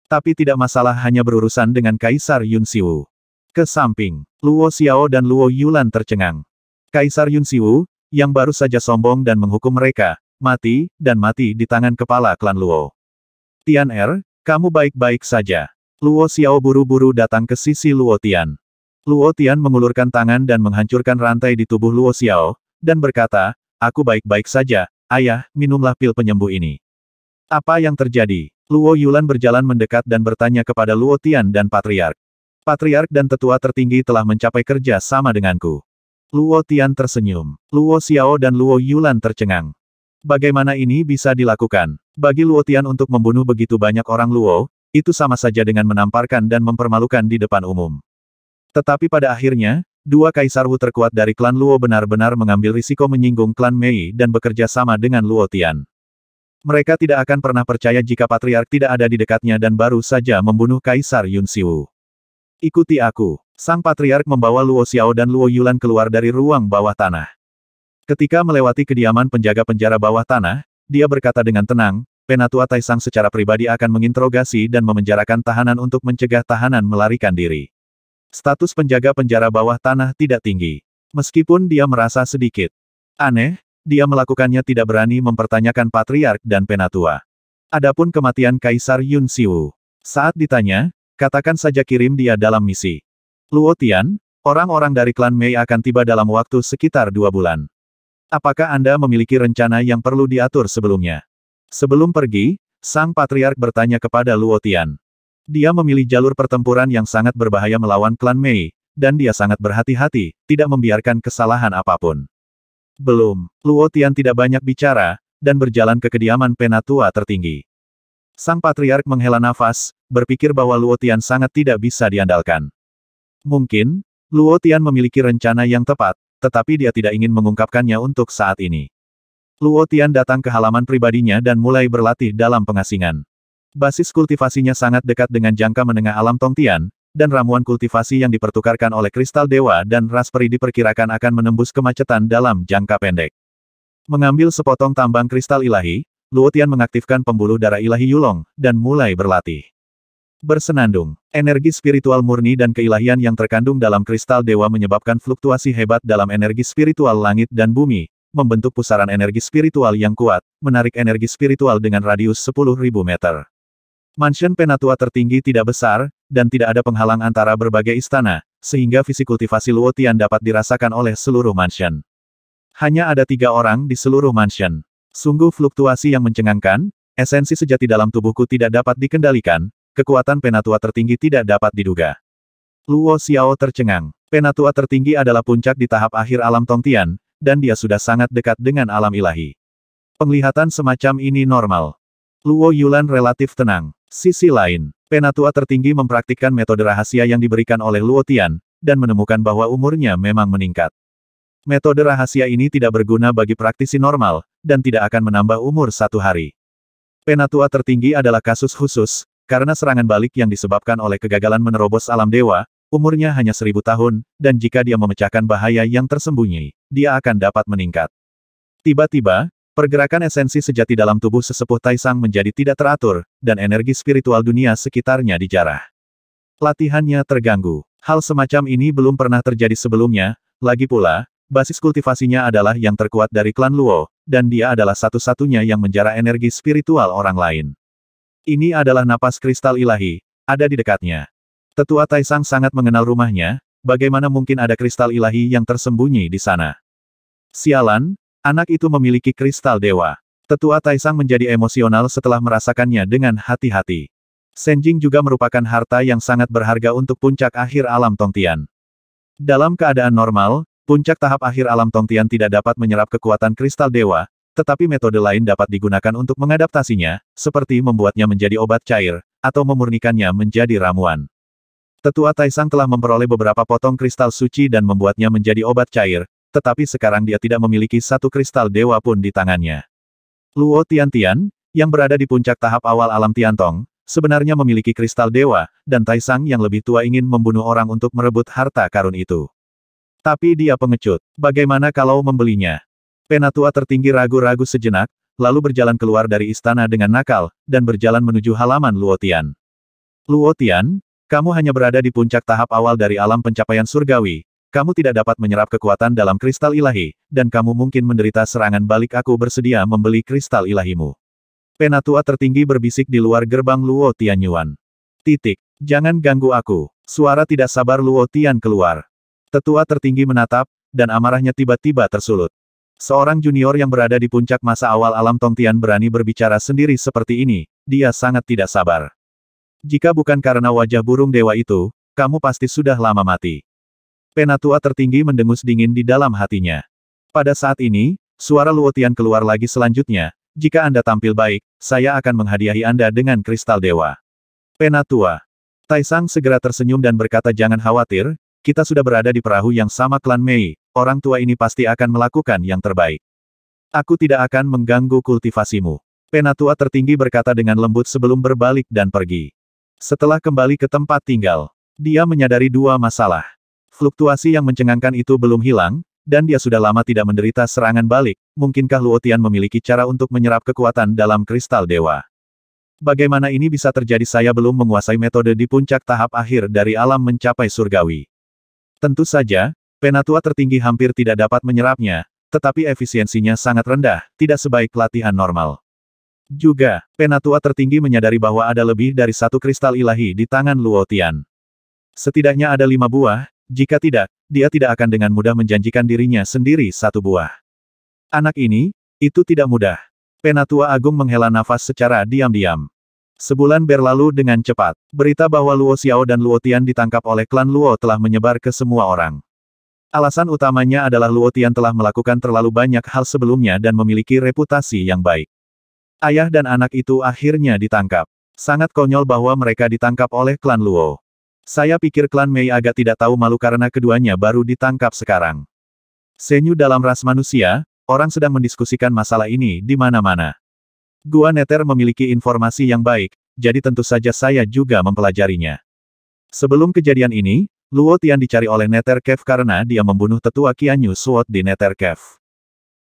Tapi tidak masalah hanya berurusan dengan Kaisar Yun Siwu. Ke samping, Luo Xiao dan Luo Yulan tercengang. Kaisar Yun Siwu, yang baru saja sombong dan menghukum mereka, mati, dan mati di tangan kepala klan Luo. Tian Er, kamu baik-baik saja. Luo Xiao buru-buru datang ke sisi Luo Tian. Luo Tian mengulurkan tangan dan menghancurkan rantai di tubuh Luo Xiao, dan berkata, Aku baik-baik saja, ayah, minumlah pil penyembuh ini. Apa yang terjadi? Luo Yulan berjalan mendekat dan bertanya kepada Luo Tian dan Patriark. Patriark dan tetua tertinggi telah mencapai kerja sama denganku. Luo Tian tersenyum. Luo Xiao dan Luo Yulan tercengang. Bagaimana ini bisa dilakukan? Bagi Luotian untuk membunuh begitu banyak orang Luo, itu sama saja dengan menamparkan dan mempermalukan di depan umum. Tetapi pada akhirnya, dua kaisar Wu terkuat dari klan Luo benar-benar mengambil risiko menyinggung klan Mei dan bekerja sama dengan Luotian. Mereka tidak akan pernah percaya jika patriark tidak ada di dekatnya dan baru saja membunuh kaisar Yun Siwu. Ikuti aku. Sang patriark membawa Luo Xiao dan Luo Yulan keluar dari ruang bawah tanah. Ketika melewati kediaman penjaga penjara bawah tanah, dia berkata dengan tenang, Penatua Taisang secara pribadi akan menginterogasi dan memenjarakan tahanan untuk mencegah tahanan melarikan diri. Status penjaga penjara bawah tanah tidak tinggi. Meskipun dia merasa sedikit aneh, dia melakukannya tidak berani mempertanyakan Patriark dan Penatua. Adapun kematian Kaisar Yun Siwu. Saat ditanya, katakan saja kirim dia dalam misi. Luotian, orang-orang dari klan Mei akan tiba dalam waktu sekitar dua bulan. Apakah Anda memiliki rencana yang perlu diatur sebelumnya? Sebelum pergi, Sang Patriark bertanya kepada Luo Tian. Dia memilih jalur pertempuran yang sangat berbahaya melawan klan Mei, dan dia sangat berhati-hati, tidak membiarkan kesalahan apapun. Belum, Luo Tian tidak banyak bicara, dan berjalan ke kediaman penatua tertinggi. Sang Patriark menghela nafas, berpikir bahwa Luo Tian sangat tidak bisa diandalkan. Mungkin, Luo Tian memiliki rencana yang tepat, tetapi dia tidak ingin mengungkapkannya untuk saat ini. Luo Tian datang ke halaman pribadinya dan mulai berlatih dalam pengasingan. Basis kultivasinya sangat dekat dengan jangka menengah alam Tongtian, dan ramuan kultivasi yang dipertukarkan oleh kristal dewa dan raspberry diperkirakan akan menembus kemacetan dalam jangka pendek. Mengambil sepotong tambang kristal ilahi, Luo Tian mengaktifkan pembuluh darah ilahi Yulong, dan mulai berlatih. Bersenandung, energi spiritual murni dan keilahian yang terkandung dalam kristal dewa menyebabkan fluktuasi hebat dalam energi spiritual langit dan bumi, membentuk pusaran energi spiritual yang kuat, menarik energi spiritual dengan radius 10.000 meter. Mansion Penatua tertinggi tidak besar, dan tidak ada penghalang antara berbagai istana, sehingga visi kultivasi Luotian dapat dirasakan oleh seluruh mansion. Hanya ada tiga orang di seluruh mansion. Sungguh fluktuasi yang mencengangkan, esensi sejati dalam tubuhku tidak dapat dikendalikan, kekuatan penatua tertinggi tidak dapat diduga. Luo Xiao tercengang. Penatua tertinggi adalah puncak di tahap akhir alam Tongtian, dan dia sudah sangat dekat dengan alam ilahi. Penglihatan semacam ini normal. Luo Yulan relatif tenang. Sisi lain, penatua tertinggi mempraktikkan metode rahasia yang diberikan oleh Luo Tian, dan menemukan bahwa umurnya memang meningkat. Metode rahasia ini tidak berguna bagi praktisi normal, dan tidak akan menambah umur satu hari. Penatua tertinggi adalah kasus khusus, karena serangan balik yang disebabkan oleh kegagalan menerobos alam dewa, umurnya hanya seribu tahun, dan jika dia memecahkan bahaya yang tersembunyi, dia akan dapat meningkat. Tiba-tiba, pergerakan esensi sejati dalam tubuh sesepuh Taisang menjadi tidak teratur, dan energi spiritual dunia sekitarnya dijarah. Latihannya terganggu. Hal semacam ini belum pernah terjadi sebelumnya, lagi pula, basis kultivasinya adalah yang terkuat dari klan Luo, dan dia adalah satu-satunya yang menjara energi spiritual orang lain. Ini adalah napas kristal ilahi, ada di dekatnya. Tetua Taisang sangat mengenal rumahnya, bagaimana mungkin ada kristal ilahi yang tersembunyi di sana. Sialan, anak itu memiliki kristal dewa. Tetua Taisang menjadi emosional setelah merasakannya dengan hati-hati. Senjing juga merupakan harta yang sangat berharga untuk puncak akhir alam Tongtian. Dalam keadaan normal, puncak tahap akhir alam Tongtian tidak dapat menyerap kekuatan kristal dewa, tetapi metode lain dapat digunakan untuk mengadaptasinya, seperti membuatnya menjadi obat cair, atau memurnikannya menjadi ramuan. Tetua Taisang telah memperoleh beberapa potong kristal suci dan membuatnya menjadi obat cair, tetapi sekarang dia tidak memiliki satu kristal dewa pun di tangannya. Luo Tian Tian, yang berada di puncak tahap awal alam Tiantong, sebenarnya memiliki kristal dewa, dan Taisang yang lebih tua ingin membunuh orang untuk merebut harta karun itu. Tapi dia pengecut. Bagaimana kalau membelinya? Penatua tertinggi ragu-ragu sejenak, lalu berjalan keluar dari istana dengan nakal, dan berjalan menuju halaman Luotian. Luotian, kamu hanya berada di puncak tahap awal dari alam pencapaian surgawi, kamu tidak dapat menyerap kekuatan dalam kristal ilahi, dan kamu mungkin menderita serangan balik aku bersedia membeli kristal ilahimu. Penatua tertinggi berbisik di luar gerbang Luo Tianyuan. Titik. Jangan ganggu aku. Suara tidak sabar Luo Tian keluar. Tetua tertinggi menatap, dan amarahnya tiba-tiba tersulut. Seorang junior yang berada di puncak masa awal alam Tongtian berani berbicara sendiri seperti ini, dia sangat tidak sabar. Jika bukan karena wajah burung dewa itu, kamu pasti sudah lama mati. Penatua tertinggi mendengus dingin di dalam hatinya. Pada saat ini, suara Luotian keluar lagi selanjutnya, jika Anda tampil baik, saya akan menghadiahi Anda dengan kristal dewa. Penatua. Taisang segera tersenyum dan berkata jangan khawatir, kita sudah berada di perahu yang sama klan Mei, orang tua ini pasti akan melakukan yang terbaik. Aku tidak akan mengganggu kultivasimu. Penatua tertinggi berkata dengan lembut sebelum berbalik dan pergi. Setelah kembali ke tempat tinggal, dia menyadari dua masalah. Fluktuasi yang mencengangkan itu belum hilang, dan dia sudah lama tidak menderita serangan balik, mungkinkah Luotian memiliki cara untuk menyerap kekuatan dalam kristal dewa? Bagaimana ini bisa terjadi saya belum menguasai metode di puncak tahap akhir dari alam mencapai surgawi. Tentu saja, Penatua tertinggi hampir tidak dapat menyerapnya, tetapi efisiensinya sangat rendah, tidak sebaik latihan normal. Juga, penatua tertinggi menyadari bahwa ada lebih dari satu kristal ilahi di tangan Luo Tian. Setidaknya ada lima buah, jika tidak, dia tidak akan dengan mudah menjanjikan dirinya sendiri satu buah. Anak ini, itu tidak mudah. Penatua Agung menghela nafas secara diam-diam. Sebulan berlalu dengan cepat. Berita bahwa Luo Xiao dan Luo Tian ditangkap oleh klan Luo telah menyebar ke semua orang. Alasan utamanya adalah Luo Tian telah melakukan terlalu banyak hal sebelumnya dan memiliki reputasi yang baik. Ayah dan anak itu akhirnya ditangkap. Sangat konyol bahwa mereka ditangkap oleh klan Luo. Saya pikir klan Mei agak tidak tahu malu karena keduanya baru ditangkap sekarang. Senyu dalam ras manusia, orang sedang mendiskusikan masalah ini di mana-mana. Gua Neter memiliki informasi yang baik, jadi tentu saja saya juga mempelajarinya. Sebelum kejadian ini, Luo Tian dicari oleh Nether Cave karena dia membunuh tetua Qianyu Suot di Nether Cave.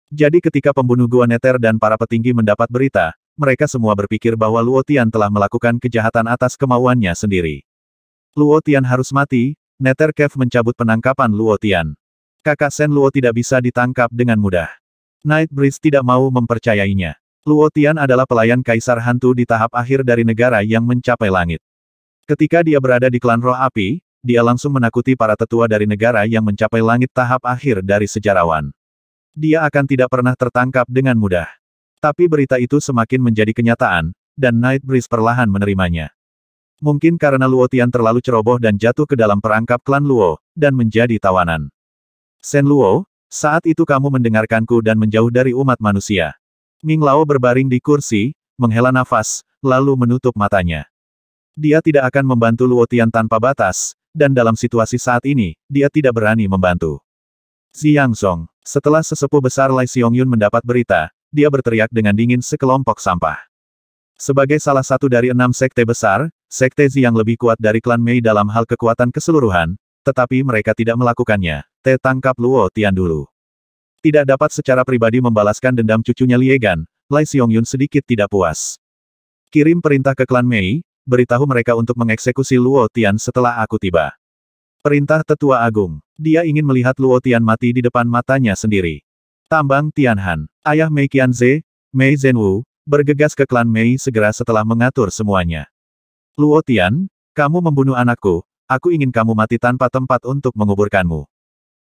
Jadi ketika pembunuh Gua Nether dan para petinggi mendapat berita, mereka semua berpikir bahwa Luo Tian telah melakukan kejahatan atas kemauannya sendiri. Luo Tian harus mati, Nether Cave mencabut penangkapan Luo Tian. Kakak Sen Luo tidak bisa ditangkap dengan mudah. Night Breeze tidak mau mempercayainya. Luo Tian adalah pelayan kaisar hantu di tahap akhir dari negara yang mencapai langit. Ketika dia berada di klan roh api, dia langsung menakuti para tetua dari negara yang mencapai langit tahap akhir dari sejarawan. Dia akan tidak pernah tertangkap dengan mudah. Tapi berita itu semakin menjadi kenyataan, dan Night Breeze perlahan menerimanya. Mungkin karena Luo Tian terlalu ceroboh dan jatuh ke dalam perangkap klan Luo, dan menjadi tawanan. Sen Luo, saat itu kamu mendengarkanku dan menjauh dari umat manusia. Ming Lao berbaring di kursi, menghela nafas, lalu menutup matanya. Dia tidak akan membantu Luo Tian tanpa batas, dan dalam situasi saat ini, dia tidak berani membantu. Siang Song, setelah sesepuh besar Lai Xiong Yun mendapat berita, dia berteriak dengan dingin sekelompok sampah. Sebagai salah satu dari enam sekte besar, sekte yang lebih kuat dari klan Mei dalam hal kekuatan keseluruhan, tetapi mereka tidak melakukannya. Te tangkap Luo Tian dulu. Tidak dapat secara pribadi membalaskan dendam cucunya Liegan, Lai Xiong Yun sedikit tidak puas. Kirim perintah ke klan Mei, beritahu mereka untuk mengeksekusi Luo Tian setelah aku tiba. Perintah Tetua Agung. Dia ingin melihat Luo Tian mati di depan matanya sendiri. Tambang Tianhan. Ayah Mei Qianze, Mei Zhenwu, bergegas ke klan Mei segera setelah mengatur semuanya. Luo Tian, kamu membunuh anakku, aku ingin kamu mati tanpa tempat untuk menguburkanmu.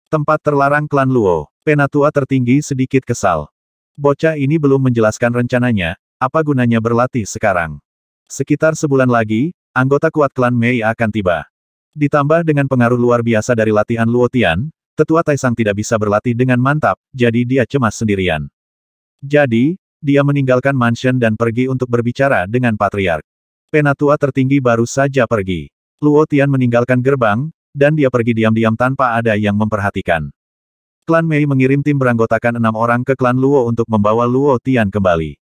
Tempat terlarang klan Luo, penatua tertinggi sedikit kesal. Bocah ini belum menjelaskan rencananya, apa gunanya berlatih sekarang. Sekitar sebulan lagi, anggota kuat klan Mei akan tiba. Ditambah dengan pengaruh luar biasa dari latihan Luotian, tetua Taisang tidak bisa berlatih dengan mantap, jadi dia cemas sendirian. Jadi, dia meninggalkan mansion dan pergi untuk berbicara dengan patriark. Penatua tertinggi baru saja pergi. Luotian meninggalkan gerbang, dan dia pergi diam-diam tanpa ada yang memperhatikan. Klan Mei mengirim tim beranggotakan enam orang ke klan Luo untuk membawa Luo Tian kembali.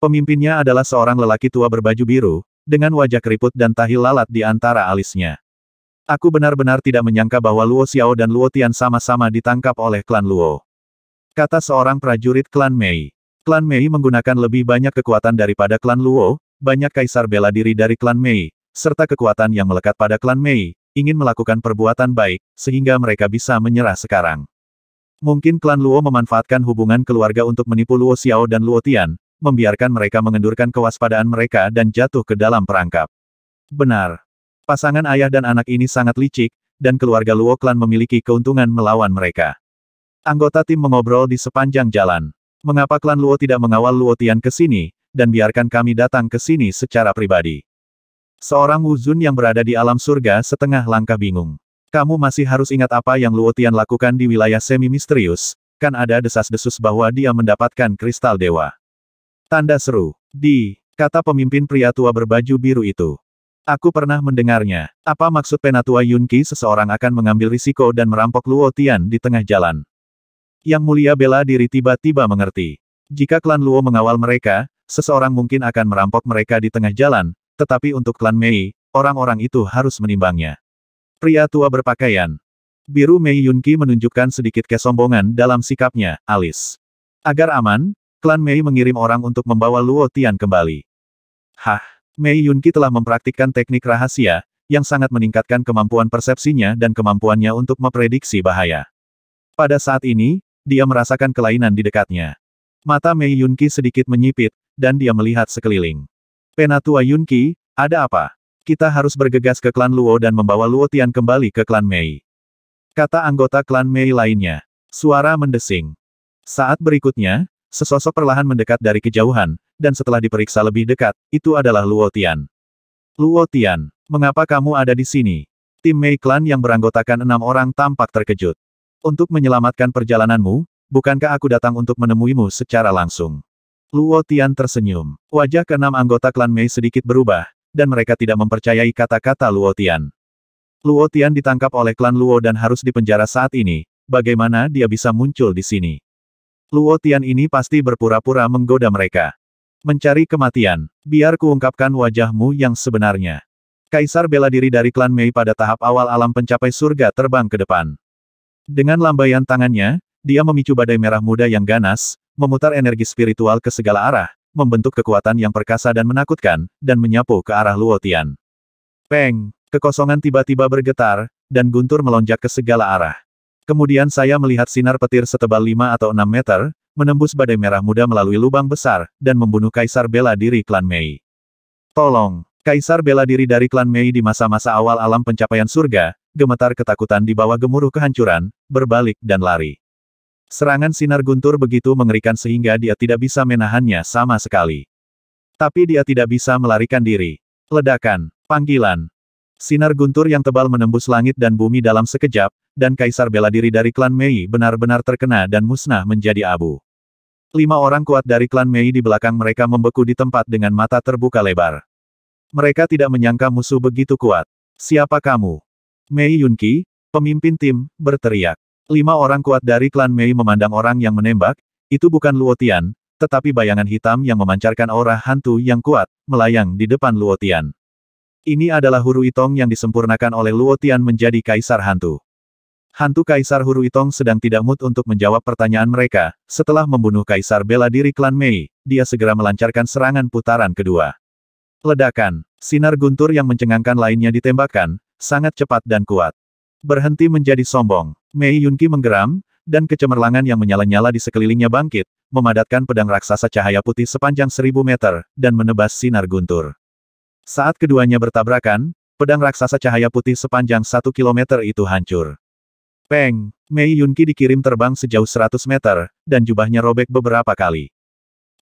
Pemimpinnya adalah seorang lelaki tua berbaju biru, dengan wajah keriput dan tahi lalat di antara alisnya. Aku benar-benar tidak menyangka bahwa Luo Xiao dan Luo Tian sama-sama ditangkap oleh klan Luo. Kata seorang prajurit klan Mei. Klan Mei menggunakan lebih banyak kekuatan daripada klan Luo, banyak kaisar bela diri dari klan Mei, serta kekuatan yang melekat pada klan Mei, ingin melakukan perbuatan baik, sehingga mereka bisa menyerah sekarang. Mungkin klan Luo memanfaatkan hubungan keluarga untuk menipu Luo Xiao dan Luo Tian, membiarkan mereka mengendurkan kewaspadaan mereka dan jatuh ke dalam perangkap. Benar. Pasangan ayah dan anak ini sangat licik, dan keluarga Luo Klan memiliki keuntungan melawan mereka. Anggota tim mengobrol di sepanjang jalan. Mengapa klan Luo tidak mengawal Luo Tian ke sini, dan biarkan kami datang ke sini secara pribadi? Seorang Wuzun yang berada di alam surga setengah langkah bingung. Kamu masih harus ingat apa yang Luo Tian lakukan di wilayah semi-misterius, kan ada desas-desus bahwa dia mendapatkan kristal dewa. Tanda seru. Di, kata pemimpin pria tua berbaju biru itu. Aku pernah mendengarnya. Apa maksud penatua Yunqi seseorang akan mengambil risiko dan merampok Luo Tian di tengah jalan? Yang mulia bela diri tiba-tiba mengerti. Jika klan Luo mengawal mereka, seseorang mungkin akan merampok mereka di tengah jalan, tetapi untuk klan Mei, orang-orang itu harus menimbangnya. Pria tua berpakaian. Biru Mei Yunqi menunjukkan sedikit kesombongan dalam sikapnya, alis. Agar aman, Klan Mei mengirim orang untuk membawa Luo Tian kembali. Hah, Mei Yunqi telah mempraktikkan teknik rahasia, yang sangat meningkatkan kemampuan persepsinya dan kemampuannya untuk memprediksi bahaya. Pada saat ini, dia merasakan kelainan di dekatnya. Mata Mei Yunqi sedikit menyipit, dan dia melihat sekeliling. Penatua Yunqi, ada apa? Kita harus bergegas ke klan Luo dan membawa Luo Tian kembali ke klan Mei. Kata anggota klan Mei lainnya. Suara mendesing. Saat berikutnya, Sesosok perlahan mendekat dari kejauhan, dan setelah diperiksa lebih dekat, itu adalah Luo Tian. Luo Tian, mengapa kamu ada di sini? Tim Mei Clan yang beranggotakan enam orang tampak terkejut. Untuk menyelamatkan perjalananmu, bukankah aku datang untuk menemuimu secara langsung? Luo Tian tersenyum. Wajah keenam anggota klan Mei sedikit berubah, dan mereka tidak mempercayai kata-kata Luo Tian. Luo Tian ditangkap oleh klan Luo dan harus dipenjara saat ini, bagaimana dia bisa muncul di sini? Luo Tian ini pasti berpura-pura menggoda mereka. Mencari kematian. Biar kuungkapkan wajahmu yang sebenarnya. Kaisar bela diri dari klan Mei pada tahap awal alam pencapai surga terbang ke depan. Dengan lambaian tangannya, dia memicu badai merah muda yang ganas, memutar energi spiritual ke segala arah, membentuk kekuatan yang perkasa dan menakutkan, dan menyapu ke arah Luo Tian. Peng, kekosongan tiba-tiba bergetar, dan guntur melonjak ke segala arah. Kemudian saya melihat sinar petir setebal 5 atau 6 meter, menembus badai merah muda melalui lubang besar, dan membunuh Kaisar Bela Diri Klan Mei. Tolong! Kaisar bela diri dari klan Mei di masa-masa awal alam pencapaian surga, gemetar ketakutan di bawah gemuruh kehancuran, berbalik dan lari. Serangan sinar guntur begitu mengerikan sehingga dia tidak bisa menahannya sama sekali. Tapi dia tidak bisa melarikan diri. Ledakan, panggilan, Sinar guntur yang tebal menembus langit dan bumi dalam sekejap, dan kaisar bela diri dari klan Mei benar-benar terkena dan musnah menjadi abu. Lima orang kuat dari klan Mei di belakang mereka membeku di tempat dengan mata terbuka lebar. Mereka tidak menyangka musuh begitu kuat. Siapa kamu? Mei Yunqi, pemimpin tim, berteriak. Lima orang kuat dari klan Mei memandang orang yang menembak, itu bukan Luotian, tetapi bayangan hitam yang memancarkan aura hantu yang kuat, melayang di depan Luotian. Ini adalah Huru Itong yang disempurnakan oleh Luo Tian menjadi Kaisar Hantu. Hantu Kaisar Huru Itong sedang tidak mood untuk menjawab pertanyaan mereka, setelah membunuh Kaisar bela diri klan Mei, dia segera melancarkan serangan putaran kedua. Ledakan, sinar guntur yang mencengangkan lainnya ditembakkan, sangat cepat dan kuat. Berhenti menjadi sombong, Mei Yunqi menggeram, dan kecemerlangan yang menyala-nyala di sekelilingnya bangkit, memadatkan pedang raksasa cahaya putih sepanjang seribu meter, dan menebas sinar guntur. Saat keduanya bertabrakan, pedang raksasa cahaya putih sepanjang satu kilometer itu hancur. Peng, Mei Yunqi dikirim terbang sejauh 100 meter, dan jubahnya robek beberapa kali.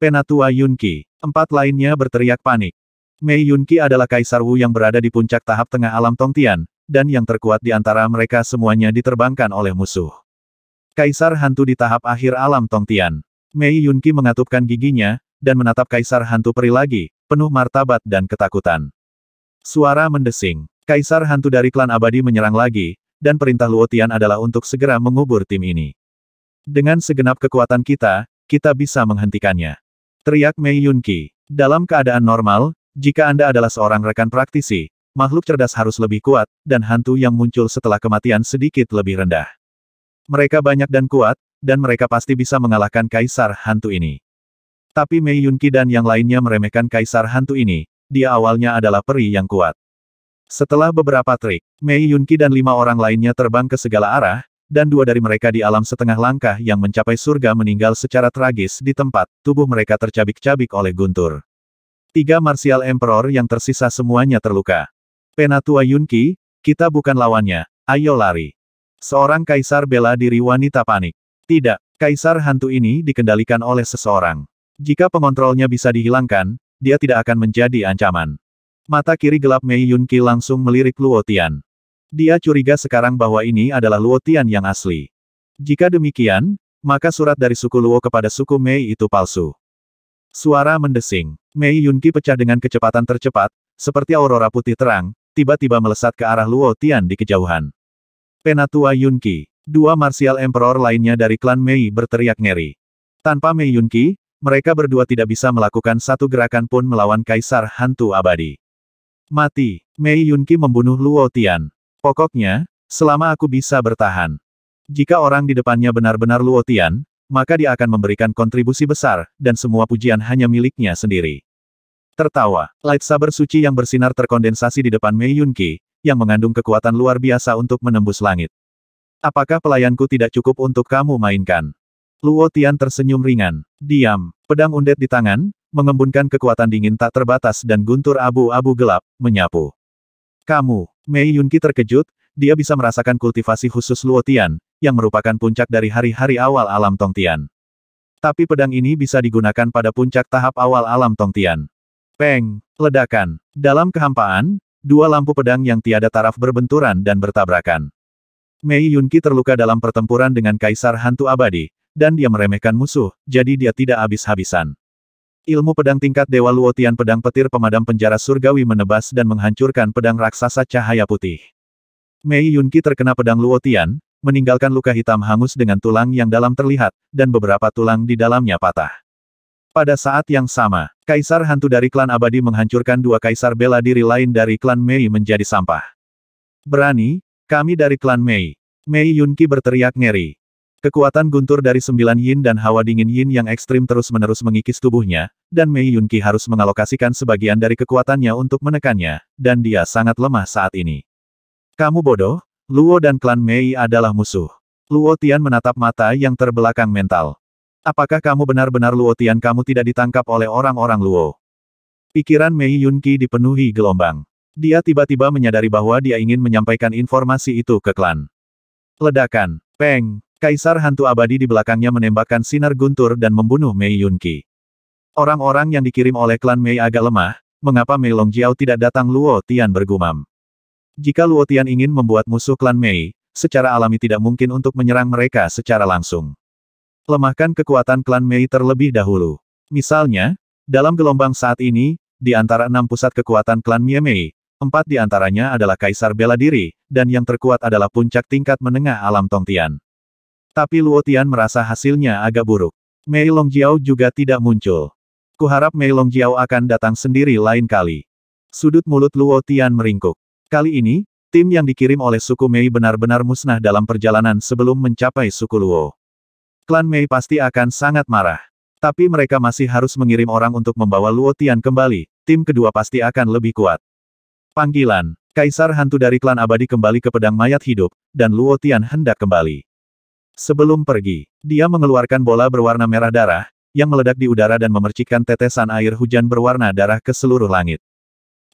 Penatua Yunqi, empat lainnya berteriak panik. Mei Yunqi adalah Kaisar Wu yang berada di puncak tahap tengah alam Tongtian, dan yang terkuat di antara mereka semuanya diterbangkan oleh musuh. Kaisar Hantu di tahap akhir alam Tongtian. Mei Yunqi mengatupkan giginya, dan menatap Kaisar Hantu Peri lagi, penuh martabat dan ketakutan. Suara mendesing. Kaisar hantu dari klan abadi menyerang lagi, dan perintah Luotian adalah untuk segera mengubur tim ini. Dengan segenap kekuatan kita, kita bisa menghentikannya. Teriak Mei Yunqi. Dalam keadaan normal, jika Anda adalah seorang rekan praktisi, makhluk cerdas harus lebih kuat, dan hantu yang muncul setelah kematian sedikit lebih rendah. Mereka banyak dan kuat, dan mereka pasti bisa mengalahkan kaisar hantu ini. Tapi Mei Yunqi dan yang lainnya meremehkan kaisar hantu ini, dia awalnya adalah peri yang kuat. Setelah beberapa trik, Mei Yunqi dan lima orang lainnya terbang ke segala arah, dan dua dari mereka di alam setengah langkah yang mencapai surga meninggal secara tragis di tempat, tubuh mereka tercabik-cabik oleh guntur. Tiga Martial Emperor yang tersisa semuanya terluka. Penatua Yunqi, kita bukan lawannya, ayo lari. Seorang kaisar bela diri wanita panik. Tidak, kaisar hantu ini dikendalikan oleh seseorang. Jika pengontrolnya bisa dihilangkan, dia tidak akan menjadi ancaman. Mata kiri gelap Mei Yunqi langsung melirik Luo Tian. Dia curiga sekarang bahwa ini adalah Luo Tian yang asli. Jika demikian, maka surat dari suku Luo kepada suku Mei itu palsu. Suara mendesing. Mei Yunqi pecah dengan kecepatan tercepat, seperti aurora putih terang, tiba-tiba melesat ke arah Luo Tian di kejauhan. Penatua Yunqi, dua martial emperor lainnya dari klan Mei berteriak ngeri. Tanpa Mei Yunqi, mereka berdua tidak bisa melakukan satu gerakan pun melawan Kaisar Hantu Abadi. Mati, Mei Yunqi membunuh Luo Tian. Pokoknya, selama aku bisa bertahan. Jika orang di depannya benar-benar Luo Tian, maka dia akan memberikan kontribusi besar, dan semua pujian hanya miliknya sendiri. Tertawa, Light saber suci yang bersinar terkondensasi di depan Mei Yunqi, yang mengandung kekuatan luar biasa untuk menembus langit. Apakah pelayanku tidak cukup untuk kamu mainkan? Luo Tian tersenyum ringan. Diam. Pedang undet di tangan, mengembunkan kekuatan dingin tak terbatas dan guntur abu-abu gelap, menyapu. Kamu, Mei Yunqi terkejut, dia bisa merasakan kultivasi khusus Luo Tian, yang merupakan puncak dari hari-hari awal alam Tong Tian. Tapi pedang ini bisa digunakan pada puncak tahap awal alam Tong Tian. Peng, ledakan. Dalam kehampaan, dua lampu pedang yang tiada taraf berbenturan dan bertabrakan. Mei Yunqi terluka dalam pertempuran dengan Kaisar Hantu Abadi, dan dia meremehkan musuh, jadi dia tidak habis-habisan. Ilmu pedang tingkat Dewa Luotian pedang petir pemadam penjara surgawi menebas dan menghancurkan pedang raksasa cahaya putih. Mei Yunki terkena pedang Luotian, meninggalkan luka hitam hangus dengan tulang yang dalam terlihat, dan beberapa tulang di dalamnya patah. Pada saat yang sama, kaisar hantu dari klan abadi menghancurkan dua kaisar bela diri lain dari klan Mei menjadi sampah. Berani, kami dari klan Mei. Mei Yunki berteriak ngeri. Kekuatan guntur dari sembilan yin dan hawa dingin yin yang ekstrim terus-menerus mengikis tubuhnya, dan Mei Yunqi harus mengalokasikan sebagian dari kekuatannya untuk menekannya, dan dia sangat lemah saat ini. Kamu bodoh? Luo dan klan Mei adalah musuh. Luo Tian menatap mata yang terbelakang mental. Apakah kamu benar-benar Luo Tian kamu tidak ditangkap oleh orang-orang Luo? Pikiran Mei Yunqi dipenuhi gelombang. Dia tiba-tiba menyadari bahwa dia ingin menyampaikan informasi itu ke klan. Ledakan, peng, Kaisar Hantu Abadi di belakangnya menembakkan sinar guntur dan membunuh Mei Yunqi. Orang-orang yang dikirim oleh klan Mei agak lemah, mengapa Mei Longjiao tidak datang Luo Tian bergumam. Jika Luo Tian ingin membuat musuh klan Mei, secara alami tidak mungkin untuk menyerang mereka secara langsung. Lemahkan kekuatan klan Mei terlebih dahulu. Misalnya, dalam gelombang saat ini, di antara enam pusat kekuatan klan Mie Mei, empat di antaranya adalah Kaisar Bela Diri, dan yang terkuat adalah puncak tingkat menengah alam Tongtian. Tapi Luo Tian merasa hasilnya agak buruk. Mei Longjiao juga tidak muncul. Kuharap Mei Longjiao akan datang sendiri lain kali. Sudut mulut Luo Tian meringkuk. Kali ini, tim yang dikirim oleh suku Mei benar-benar musnah dalam perjalanan sebelum mencapai suku Luo. Klan Mei pasti akan sangat marah. Tapi mereka masih harus mengirim orang untuk membawa Luo Tian kembali, tim kedua pasti akan lebih kuat. Panggilan, Kaisar Hantu dari klan abadi kembali ke pedang mayat hidup, dan Luo Tian hendak kembali. Sebelum pergi, dia mengeluarkan bola berwarna merah darah, yang meledak di udara dan memercikkan tetesan air hujan berwarna darah ke seluruh langit.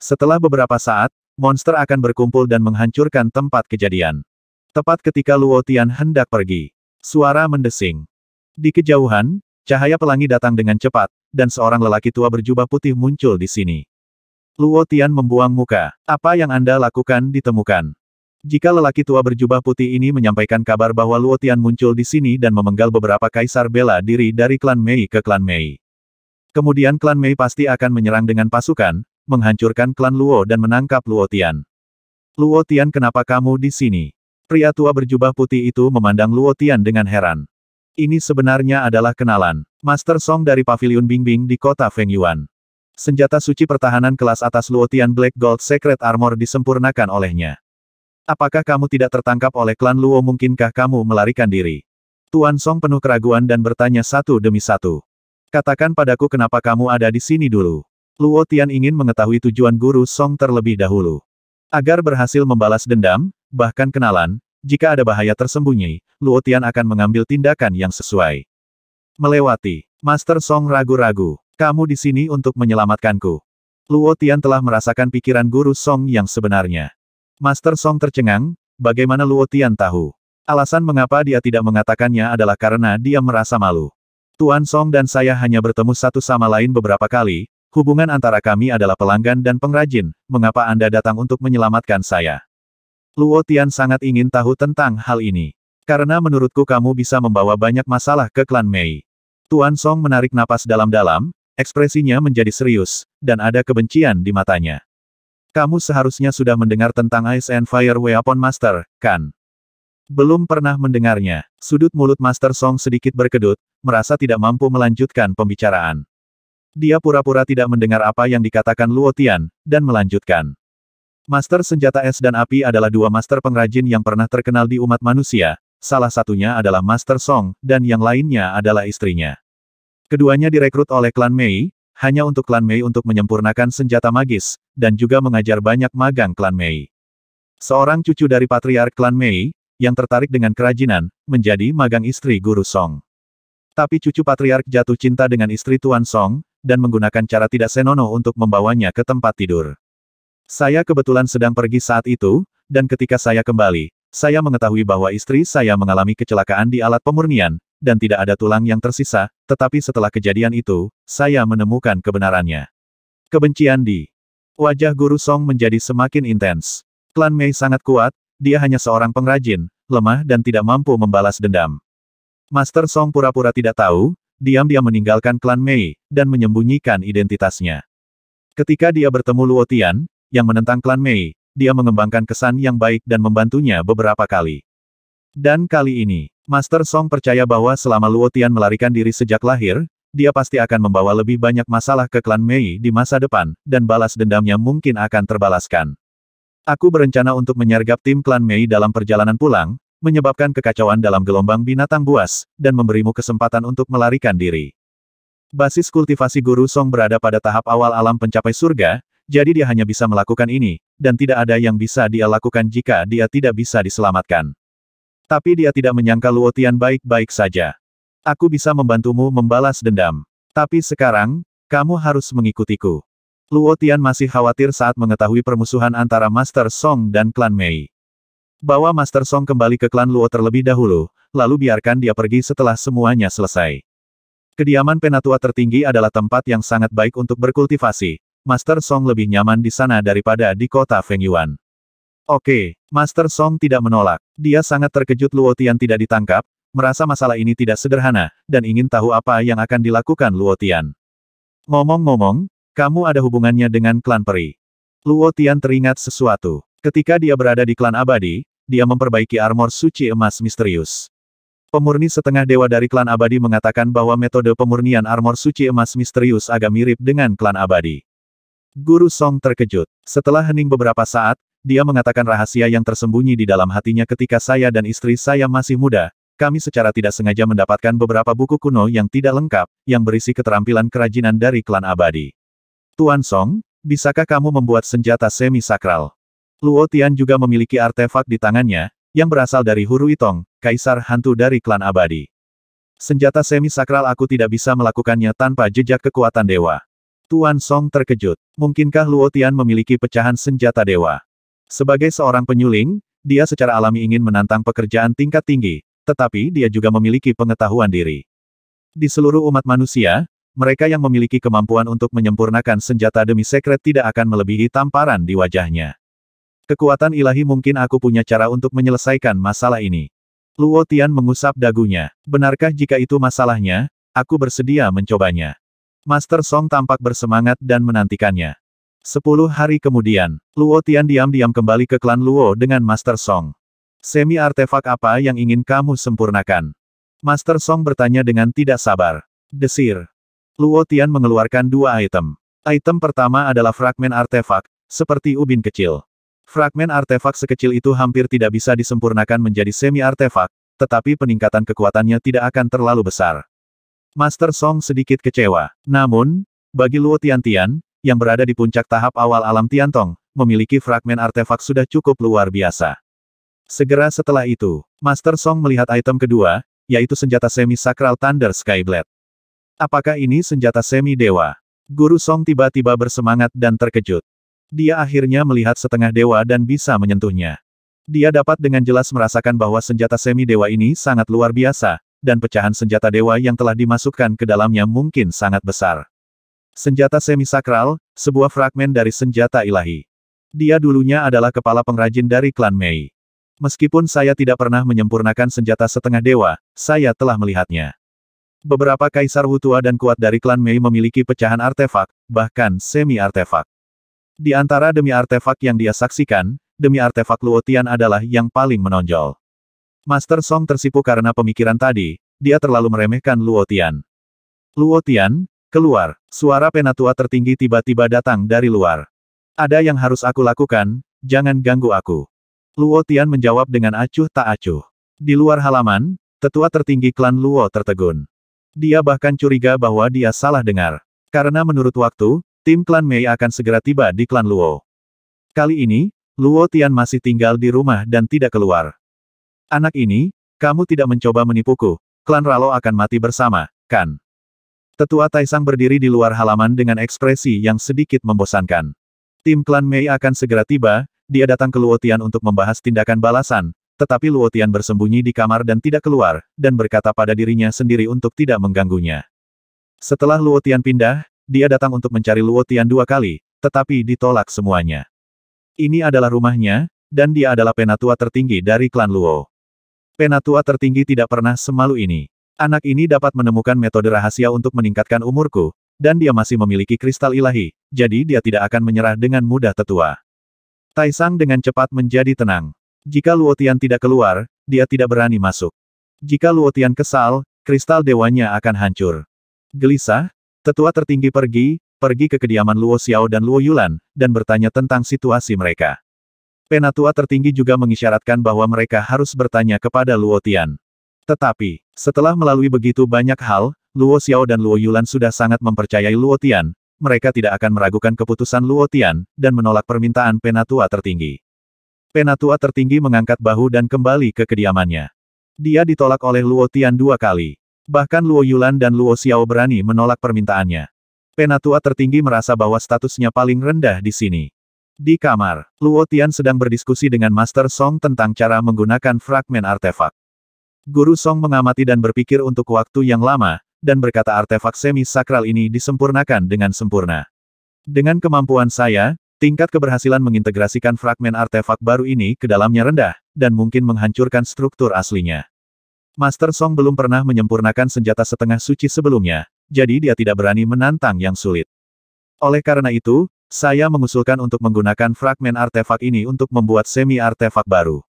Setelah beberapa saat, monster akan berkumpul dan menghancurkan tempat kejadian. Tepat ketika Luo Tian hendak pergi, suara mendesing. Di kejauhan, cahaya pelangi datang dengan cepat, dan seorang lelaki tua berjubah putih muncul di sini. Luo Tian membuang muka. Apa yang Anda lakukan ditemukan. Jika lelaki tua berjubah putih ini menyampaikan kabar bahwa Luotian muncul di sini dan memenggal beberapa kaisar bela diri dari klan Mei ke klan Mei. Kemudian klan Mei pasti akan menyerang dengan pasukan, menghancurkan klan Luo dan menangkap Luotian. Luotian, kenapa kamu di sini? Pria tua berjubah putih itu memandang Luotian dengan heran. Ini sebenarnya adalah kenalan. Master Song dari Pavilion Bingbing di kota Fengyuan. Senjata suci pertahanan kelas atas Luotian Black Gold Secret Armor disempurnakan olehnya. Apakah kamu tidak tertangkap oleh klan Luo mungkinkah kamu melarikan diri? Tuan Song penuh keraguan dan bertanya satu demi satu. Katakan padaku kenapa kamu ada di sini dulu. Luo Tian ingin mengetahui tujuan guru Song terlebih dahulu. Agar berhasil membalas dendam, bahkan kenalan, jika ada bahaya tersembunyi, Luo Tian akan mengambil tindakan yang sesuai. Melewati, Master Song ragu-ragu, kamu di sini untuk menyelamatkanku. Luo Tian telah merasakan pikiran guru Song yang sebenarnya. Master Song tercengang, bagaimana Luo Tian tahu? Alasan mengapa dia tidak mengatakannya adalah karena dia merasa malu. Tuan Song dan saya hanya bertemu satu sama lain beberapa kali, hubungan antara kami adalah pelanggan dan pengrajin, mengapa Anda datang untuk menyelamatkan saya? Luo Tian sangat ingin tahu tentang hal ini. Karena menurutku kamu bisa membawa banyak masalah ke klan Mei. Tuan Song menarik napas dalam-dalam, ekspresinya menjadi serius, dan ada kebencian di matanya. Kamu seharusnya sudah mendengar tentang Ice and Fire Weapon Master, kan? Belum pernah mendengarnya. Sudut mulut Master Song sedikit berkedut, merasa tidak mampu melanjutkan pembicaraan. Dia pura-pura tidak mendengar apa yang dikatakan Luo Tian, dan melanjutkan. Master senjata es dan api adalah dua master pengrajin yang pernah terkenal di umat manusia, salah satunya adalah Master Song, dan yang lainnya adalah istrinya. Keduanya direkrut oleh klan Mei, hanya untuk klan Mei untuk menyempurnakan senjata magis, dan juga mengajar banyak magang klan Mei. Seorang cucu dari patriark klan Mei, yang tertarik dengan kerajinan, menjadi magang istri guru Song. Tapi cucu patriark jatuh cinta dengan istri Tuan Song, dan menggunakan cara tidak senonoh untuk membawanya ke tempat tidur. Saya kebetulan sedang pergi saat itu, dan ketika saya kembali, saya mengetahui bahwa istri saya mengalami kecelakaan di alat pemurnian, dan tidak ada tulang yang tersisa, tetapi setelah kejadian itu, saya menemukan kebenarannya. Kebencian di wajah Guru Song menjadi semakin intens. Klan Mei sangat kuat, dia hanya seorang pengrajin, lemah dan tidak mampu membalas dendam. Master Song pura-pura tidak tahu, diam-diam meninggalkan klan Mei, dan menyembunyikan identitasnya. Ketika dia bertemu Luo Tian, yang menentang klan Mei, dia mengembangkan kesan yang baik dan membantunya beberapa kali. Dan kali ini, Master Song percaya bahwa selama Luo Tian melarikan diri sejak lahir, dia pasti akan membawa lebih banyak masalah ke klan Mei di masa depan, dan balas dendamnya mungkin akan terbalaskan. Aku berencana untuk menyergap tim klan Mei dalam perjalanan pulang, menyebabkan kekacauan dalam gelombang binatang buas, dan memberimu kesempatan untuk melarikan diri. Basis kultivasi Guru Song berada pada tahap awal alam pencapai surga, jadi dia hanya bisa melakukan ini, dan tidak ada yang bisa dia lakukan jika dia tidak bisa diselamatkan. Tapi dia tidak menyangka Luotian baik-baik saja. Aku bisa membantumu membalas dendam. Tapi sekarang, kamu harus mengikutiku. Luotian masih khawatir saat mengetahui permusuhan antara Master Song dan klan Mei. Bawa Master Song kembali ke klan Luo terlebih dahulu, lalu biarkan dia pergi setelah semuanya selesai. Kediaman penatua tertinggi adalah tempat yang sangat baik untuk berkultivasi. Master Song lebih nyaman di sana daripada di kota Feng Yuan. Oke, Master Song tidak menolak. Dia sangat terkejut Luo Tian tidak ditangkap, merasa masalah ini tidak sederhana, dan ingin tahu apa yang akan dilakukan Luo Tian. Ngomong-ngomong, kamu ada hubungannya dengan klan peri. Luo Tian teringat sesuatu. Ketika dia berada di klan abadi, dia memperbaiki armor suci emas misterius. Pemurni setengah dewa dari klan abadi mengatakan bahwa metode pemurnian armor suci emas misterius agak mirip dengan klan abadi. Guru Song terkejut. Setelah hening beberapa saat, dia mengatakan rahasia yang tersembunyi di dalam hatinya ketika saya dan istri saya masih muda, kami secara tidak sengaja mendapatkan beberapa buku kuno yang tidak lengkap, yang berisi keterampilan kerajinan dari klan abadi. Tuan Song, bisakah kamu membuat senjata semi-sakral? Luo Tian juga memiliki artefak di tangannya, yang berasal dari Huru Itong, kaisar hantu dari klan abadi. Senjata semi-sakral aku tidak bisa melakukannya tanpa jejak kekuatan dewa. Tuan Song terkejut. Mungkinkah Luo Tian memiliki pecahan senjata dewa? Sebagai seorang penyuling, dia secara alami ingin menantang pekerjaan tingkat tinggi, tetapi dia juga memiliki pengetahuan diri. Di seluruh umat manusia, mereka yang memiliki kemampuan untuk menyempurnakan senjata demi sekret tidak akan melebihi tamparan di wajahnya. Kekuatan ilahi mungkin aku punya cara untuk menyelesaikan masalah ini. Luo Tian mengusap dagunya. Benarkah jika itu masalahnya? Aku bersedia mencobanya. Master Song tampak bersemangat dan menantikannya. Sepuluh hari kemudian, Luo Tian diam-diam kembali ke klan Luo dengan Master Song. Semi artefak apa yang ingin kamu sempurnakan? Master Song bertanya dengan tidak sabar. Desir. Luo Tian mengeluarkan dua item. Item pertama adalah fragmen artefak, seperti ubin kecil. Fragmen artefak sekecil itu hampir tidak bisa disempurnakan menjadi semi artefak, tetapi peningkatan kekuatannya tidak akan terlalu besar. Master Song sedikit kecewa. Namun, bagi Luo Tian -tian, yang berada di puncak tahap awal alam Tiantong, memiliki fragmen artefak sudah cukup luar biasa. Segera setelah itu, Master Song melihat item kedua, yaitu senjata semi sakral Thunder Skyblade. Apakah ini senjata semi dewa? Guru Song tiba-tiba bersemangat dan terkejut. Dia akhirnya melihat setengah dewa dan bisa menyentuhnya. Dia dapat dengan jelas merasakan bahwa senjata semi dewa ini sangat luar biasa, dan pecahan senjata dewa yang telah dimasukkan ke dalamnya mungkin sangat besar. Senjata semi sakral, sebuah fragmen dari senjata ilahi. Dia dulunya adalah kepala pengrajin dari klan Mei. Meskipun saya tidak pernah menyempurnakan senjata setengah dewa, saya telah melihatnya. Beberapa kaisar Wutua dan kuat dari klan Mei memiliki pecahan artefak, bahkan semi-artefak. Di antara demi artefak yang dia saksikan, demi artefak Luotian adalah yang paling menonjol. Master Song tersipu karena pemikiran tadi, dia terlalu meremehkan Luotian. Luotian, Keluar, suara penatua tertinggi tiba-tiba datang dari luar. Ada yang harus aku lakukan, jangan ganggu aku. Luo Tian menjawab dengan acuh tak acuh. Di luar halaman, tetua tertinggi klan Luo tertegun. Dia bahkan curiga bahwa dia salah dengar. Karena menurut waktu, tim klan Mei akan segera tiba di klan Luo. Kali ini, Luo Tian masih tinggal di rumah dan tidak keluar. Anak ini, kamu tidak mencoba menipuku, klan Ralo akan mati bersama, kan? Tetua Taisang berdiri di luar halaman dengan ekspresi yang sedikit membosankan. Tim klan Mei akan segera tiba, dia datang ke Luotian untuk membahas tindakan balasan, tetapi Luotian bersembunyi di kamar dan tidak keluar, dan berkata pada dirinya sendiri untuk tidak mengganggunya. Setelah Luotian pindah, dia datang untuk mencari Luotian dua kali, tetapi ditolak semuanya. Ini adalah rumahnya, dan dia adalah penatua tertinggi dari klan Luo. Penatua tertinggi tidak pernah semalu ini. Anak ini dapat menemukan metode rahasia untuk meningkatkan umurku, dan dia masih memiliki kristal ilahi, jadi dia tidak akan menyerah dengan mudah tetua. Taisang dengan cepat menjadi tenang. Jika Luotian tidak keluar, dia tidak berani masuk. Jika Luotian kesal, kristal dewanya akan hancur. Gelisah, tetua tertinggi pergi, pergi ke kediaman Luo Xiao dan Luo Yulan, dan bertanya tentang situasi mereka. Penatua tertinggi juga mengisyaratkan bahwa mereka harus bertanya kepada Luotian. Tetapi, setelah melalui begitu banyak hal, Luo Xiao dan Luo Yulan sudah sangat mempercayai Luo Tian, mereka tidak akan meragukan keputusan Luo Tian, dan menolak permintaan penatua tertinggi. Penatua tertinggi mengangkat bahu dan kembali ke kediamannya. Dia ditolak oleh Luo Tian dua kali. Bahkan Luo Yulan dan Luo Xiao berani menolak permintaannya. Penatua tertinggi merasa bahwa statusnya paling rendah di sini. Di kamar, Luo Tian sedang berdiskusi dengan Master Song tentang cara menggunakan fragmen artefak. Guru Song mengamati dan berpikir untuk waktu yang lama, dan berkata artefak semi-sakral ini disempurnakan dengan sempurna. Dengan kemampuan saya, tingkat keberhasilan mengintegrasikan fragmen artefak baru ini ke dalamnya rendah, dan mungkin menghancurkan struktur aslinya. Master Song belum pernah menyempurnakan senjata setengah suci sebelumnya, jadi dia tidak berani menantang yang sulit. Oleh karena itu, saya mengusulkan untuk menggunakan fragmen artefak ini untuk membuat semi-artefak baru.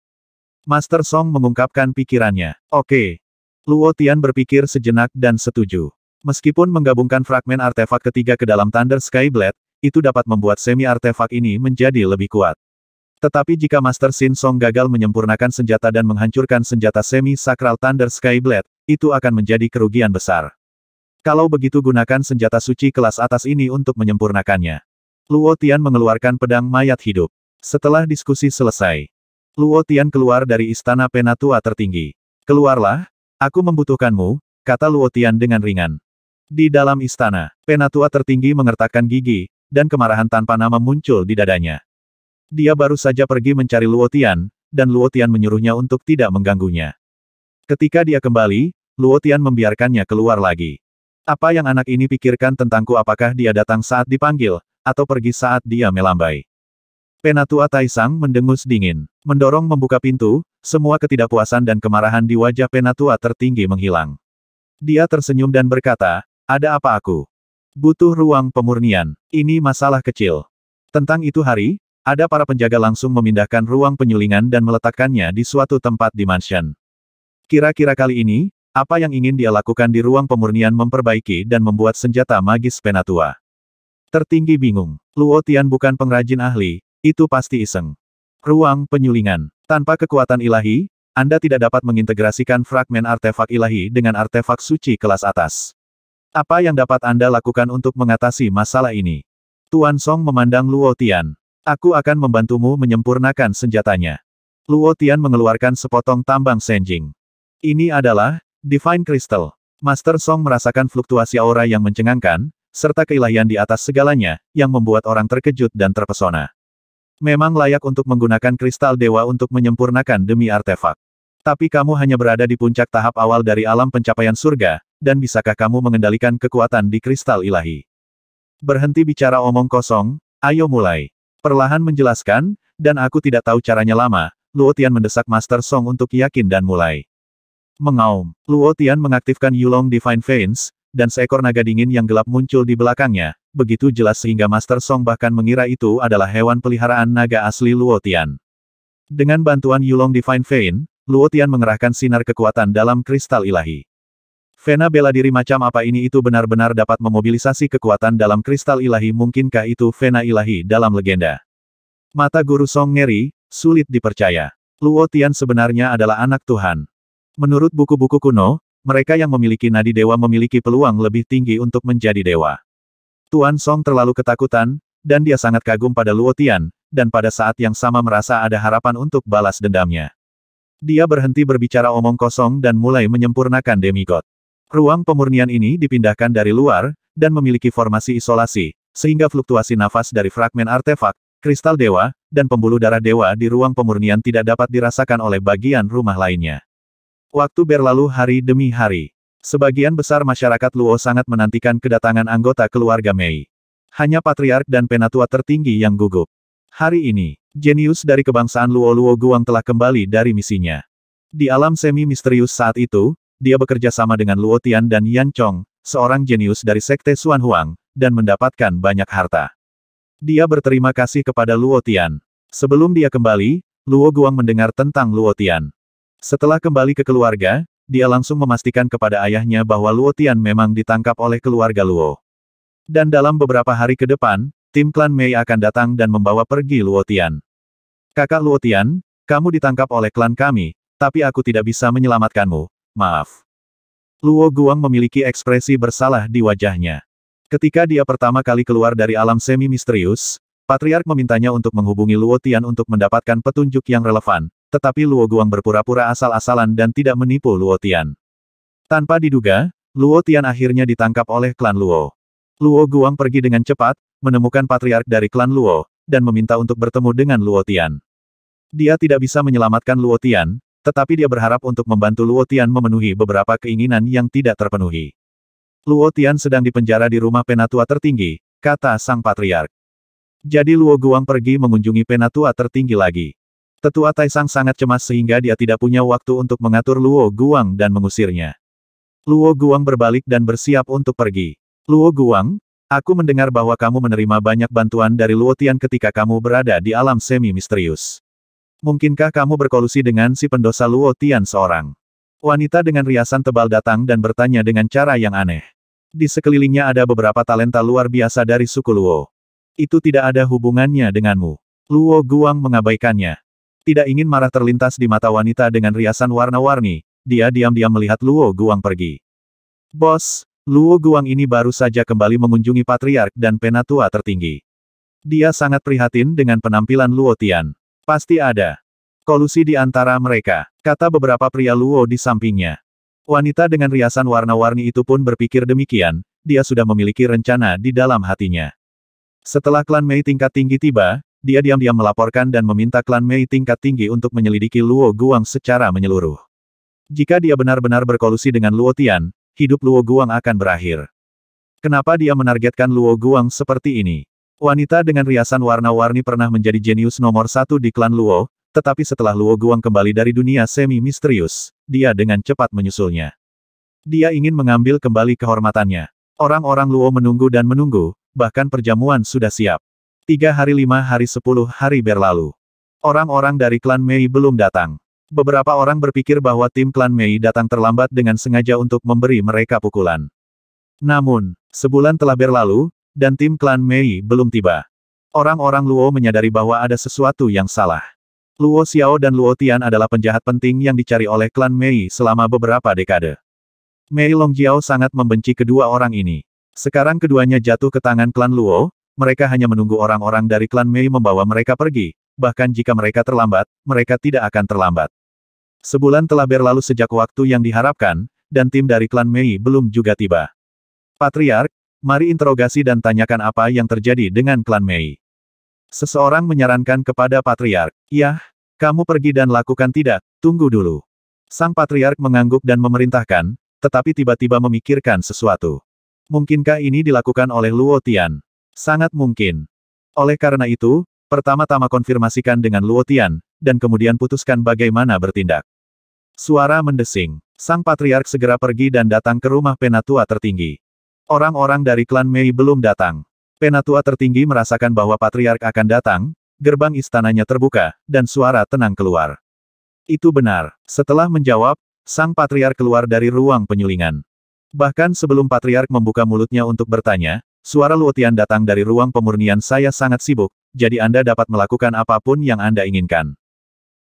Master Song mengungkapkan pikirannya. Oke. Luo Tian berpikir sejenak dan setuju. Meskipun menggabungkan fragmen artefak ketiga ke dalam Thunder Sky Blade, itu dapat membuat semi artefak ini menjadi lebih kuat. Tetapi jika Master Sin Song gagal menyempurnakan senjata dan menghancurkan senjata semi sakral Thunder Sky Blade, itu akan menjadi kerugian besar. Kalau begitu gunakan senjata suci kelas atas ini untuk menyempurnakannya. Luo Tian mengeluarkan pedang mayat hidup. Setelah diskusi selesai, Luo Tian keluar dari istana penatua tertinggi. Keluarlah, aku membutuhkanmu, kata Luo Tian dengan ringan. Di dalam istana, penatua tertinggi mengertakkan gigi, dan kemarahan tanpa nama muncul di dadanya. Dia baru saja pergi mencari Luo Tian, dan Luo Tian menyuruhnya untuk tidak mengganggunya. Ketika dia kembali, Luo Tian membiarkannya keluar lagi. Apa yang anak ini pikirkan tentangku apakah dia datang saat dipanggil, atau pergi saat dia melambai. Penatua Taisang mendengus dingin. Mendorong membuka pintu, semua ketidakpuasan dan kemarahan di wajah Penatua tertinggi menghilang. Dia tersenyum dan berkata, ada apa aku? Butuh ruang pemurnian, ini masalah kecil. Tentang itu hari, ada para penjaga langsung memindahkan ruang penyulingan dan meletakkannya di suatu tempat di mansion. Kira-kira kali ini, apa yang ingin dia lakukan di ruang pemurnian memperbaiki dan membuat senjata magis Penatua. Tertinggi bingung, Luo Tian bukan pengrajin ahli, itu pasti iseng. Ruang penyulingan. Tanpa kekuatan ilahi, Anda tidak dapat mengintegrasikan fragmen artefak ilahi dengan artefak suci kelas atas. Apa yang dapat Anda lakukan untuk mengatasi masalah ini? Tuan Song memandang Luo Tian. Aku akan membantumu menyempurnakan senjatanya. Luo Tian mengeluarkan sepotong tambang senjing. Ini adalah Divine Crystal. Master Song merasakan fluktuasi aura yang mencengangkan, serta keilahian di atas segalanya, yang membuat orang terkejut dan terpesona. Memang layak untuk menggunakan kristal dewa untuk menyempurnakan demi artefak. Tapi kamu hanya berada di puncak tahap awal dari alam pencapaian surga, dan bisakah kamu mengendalikan kekuatan di kristal ilahi? Berhenti bicara omong kosong, ayo mulai. Perlahan menjelaskan, dan aku tidak tahu caranya lama, Luo Tian mendesak Master Song untuk yakin dan mulai. Mengaum, Luo Tian mengaktifkan Yulong Divine Veins, dan seekor naga dingin yang gelap muncul di belakangnya, begitu jelas sehingga Master Song bahkan mengira itu adalah hewan peliharaan naga asli Luotian. Dengan bantuan Yulong Divine Vein, Luotian mengerahkan sinar kekuatan dalam kristal ilahi. Vena bela diri macam apa ini itu benar-benar dapat memobilisasi kekuatan dalam kristal ilahi mungkinkah itu Vena ilahi dalam legenda. Mata Guru Song ngeri, sulit dipercaya. Luotian sebenarnya adalah anak Tuhan. Menurut buku-buku kuno, mereka yang memiliki nadi dewa memiliki peluang lebih tinggi untuk menjadi dewa. Tuan Song terlalu ketakutan, dan dia sangat kagum pada Luotian, dan pada saat yang sama merasa ada harapan untuk balas dendamnya. Dia berhenti berbicara omong kosong dan mulai menyempurnakan demigod. Ruang pemurnian ini dipindahkan dari luar, dan memiliki formasi isolasi, sehingga fluktuasi nafas dari fragmen artefak, kristal dewa, dan pembuluh darah dewa di ruang pemurnian tidak dapat dirasakan oleh bagian rumah lainnya. Waktu berlalu hari demi hari. Sebagian besar masyarakat Luo sangat menantikan kedatangan anggota keluarga Mei. Hanya patriark dan penatua tertinggi yang gugup. Hari ini, jenius dari kebangsaan Luo-Luo Guang telah kembali dari misinya. Di alam semi misterius saat itu, dia bekerja sama dengan Luo Tian dan Yan Chong, seorang jenius dari sekte Xuan Huang, dan mendapatkan banyak harta. Dia berterima kasih kepada Luo Tian. Sebelum dia kembali, Luo Guang mendengar tentang Luo Tian. Setelah kembali ke keluarga, dia langsung memastikan kepada ayahnya bahwa Luo Tian memang ditangkap oleh keluarga Luo. Dan dalam beberapa hari ke depan, tim klan Mei akan datang dan membawa pergi Luo Tian. Kakak Luo Tian, kamu ditangkap oleh klan kami, tapi aku tidak bisa menyelamatkanmu, maaf. Luo Guang memiliki ekspresi bersalah di wajahnya. Ketika dia pertama kali keluar dari alam semi misterius, Patriark memintanya untuk menghubungi Luo Tian untuk mendapatkan petunjuk yang relevan, tetapi Luo Guang berpura-pura asal-asalan dan tidak menipu Luo Tian. Tanpa diduga, Luo Tian akhirnya ditangkap oleh klan Luo. Luo Guang pergi dengan cepat, menemukan patriark dari klan Luo, dan meminta untuk bertemu dengan Luo Tian. Dia tidak bisa menyelamatkan Luo Tian, tetapi dia berharap untuk membantu Luo Tian memenuhi beberapa keinginan yang tidak terpenuhi. Luo Tian sedang dipenjara di rumah penatua tertinggi, kata sang patriark. Jadi Luo Guang pergi mengunjungi penatua tertinggi lagi. Tetua Taisang sangat cemas sehingga dia tidak punya waktu untuk mengatur Luo Guang dan mengusirnya. Luo Guang berbalik dan bersiap untuk pergi. Luo Guang, aku mendengar bahwa kamu menerima banyak bantuan dari Luo Tian ketika kamu berada di alam semi misterius. Mungkinkah kamu berkolusi dengan si pendosa Luo Tian seorang? Wanita dengan riasan tebal datang dan bertanya dengan cara yang aneh. Di sekelilingnya ada beberapa talenta luar biasa dari suku Luo. Itu tidak ada hubungannya denganmu. Luo Guang mengabaikannya. Tidak ingin marah terlintas di mata wanita dengan riasan warna-warni, dia diam-diam melihat Luo Guang pergi. Bos, Luo Guang ini baru saja kembali mengunjungi patriark dan penatua tertinggi. Dia sangat prihatin dengan penampilan Luo Tian. Pasti ada kolusi di antara mereka, kata beberapa pria Luo di sampingnya. Wanita dengan riasan warna-warni itu pun berpikir demikian, dia sudah memiliki rencana di dalam hatinya. Setelah klan Mei tingkat tinggi tiba, dia diam-diam melaporkan dan meminta klan Mei tingkat tinggi untuk menyelidiki Luo Guang secara menyeluruh. Jika dia benar-benar berkolusi dengan Luo Tian, hidup Luo Guang akan berakhir. Kenapa dia menargetkan Luo Guang seperti ini? Wanita dengan riasan warna-warni pernah menjadi jenius nomor satu di klan Luo, tetapi setelah Luo Guang kembali dari dunia semi-misterius, dia dengan cepat menyusulnya. Dia ingin mengambil kembali kehormatannya. Orang-orang Luo menunggu dan menunggu, bahkan perjamuan sudah siap. Tiga hari lima hari sepuluh hari berlalu. Orang-orang dari klan Mei belum datang. Beberapa orang berpikir bahwa tim klan Mei datang terlambat dengan sengaja untuk memberi mereka pukulan. Namun, sebulan telah berlalu, dan tim klan Mei belum tiba. Orang-orang Luo menyadari bahwa ada sesuatu yang salah. Luo Xiao dan Luo Tian adalah penjahat penting yang dicari oleh klan Mei selama beberapa dekade. Mei Long Jiao sangat membenci kedua orang ini. Sekarang keduanya jatuh ke tangan klan Luo, mereka hanya menunggu orang-orang dari klan Mei membawa mereka pergi, bahkan jika mereka terlambat, mereka tidak akan terlambat. Sebulan telah berlalu sejak waktu yang diharapkan, dan tim dari klan Mei belum juga tiba. Patriark, mari interogasi dan tanyakan apa yang terjadi dengan klan Mei. Seseorang menyarankan kepada Patriark, Yah, kamu pergi dan lakukan tidak, tunggu dulu. Sang Patriark mengangguk dan memerintahkan, tetapi tiba-tiba memikirkan sesuatu. Mungkinkah ini dilakukan oleh Luo Tian? Sangat mungkin. Oleh karena itu, pertama-tama konfirmasikan dengan Luotian, dan kemudian putuskan bagaimana bertindak. Suara mendesing. Sang Patriark segera pergi dan datang ke rumah penatua tertinggi. Orang-orang dari klan Mei belum datang. Penatua tertinggi merasakan bahwa Patriark akan datang, gerbang istananya terbuka, dan suara tenang keluar. Itu benar. Setelah menjawab, sang Patriark keluar dari ruang penyulingan. Bahkan sebelum Patriark membuka mulutnya untuk bertanya, Suara Luotian datang dari ruang pemurnian saya sangat sibuk, jadi Anda dapat melakukan apapun yang Anda inginkan.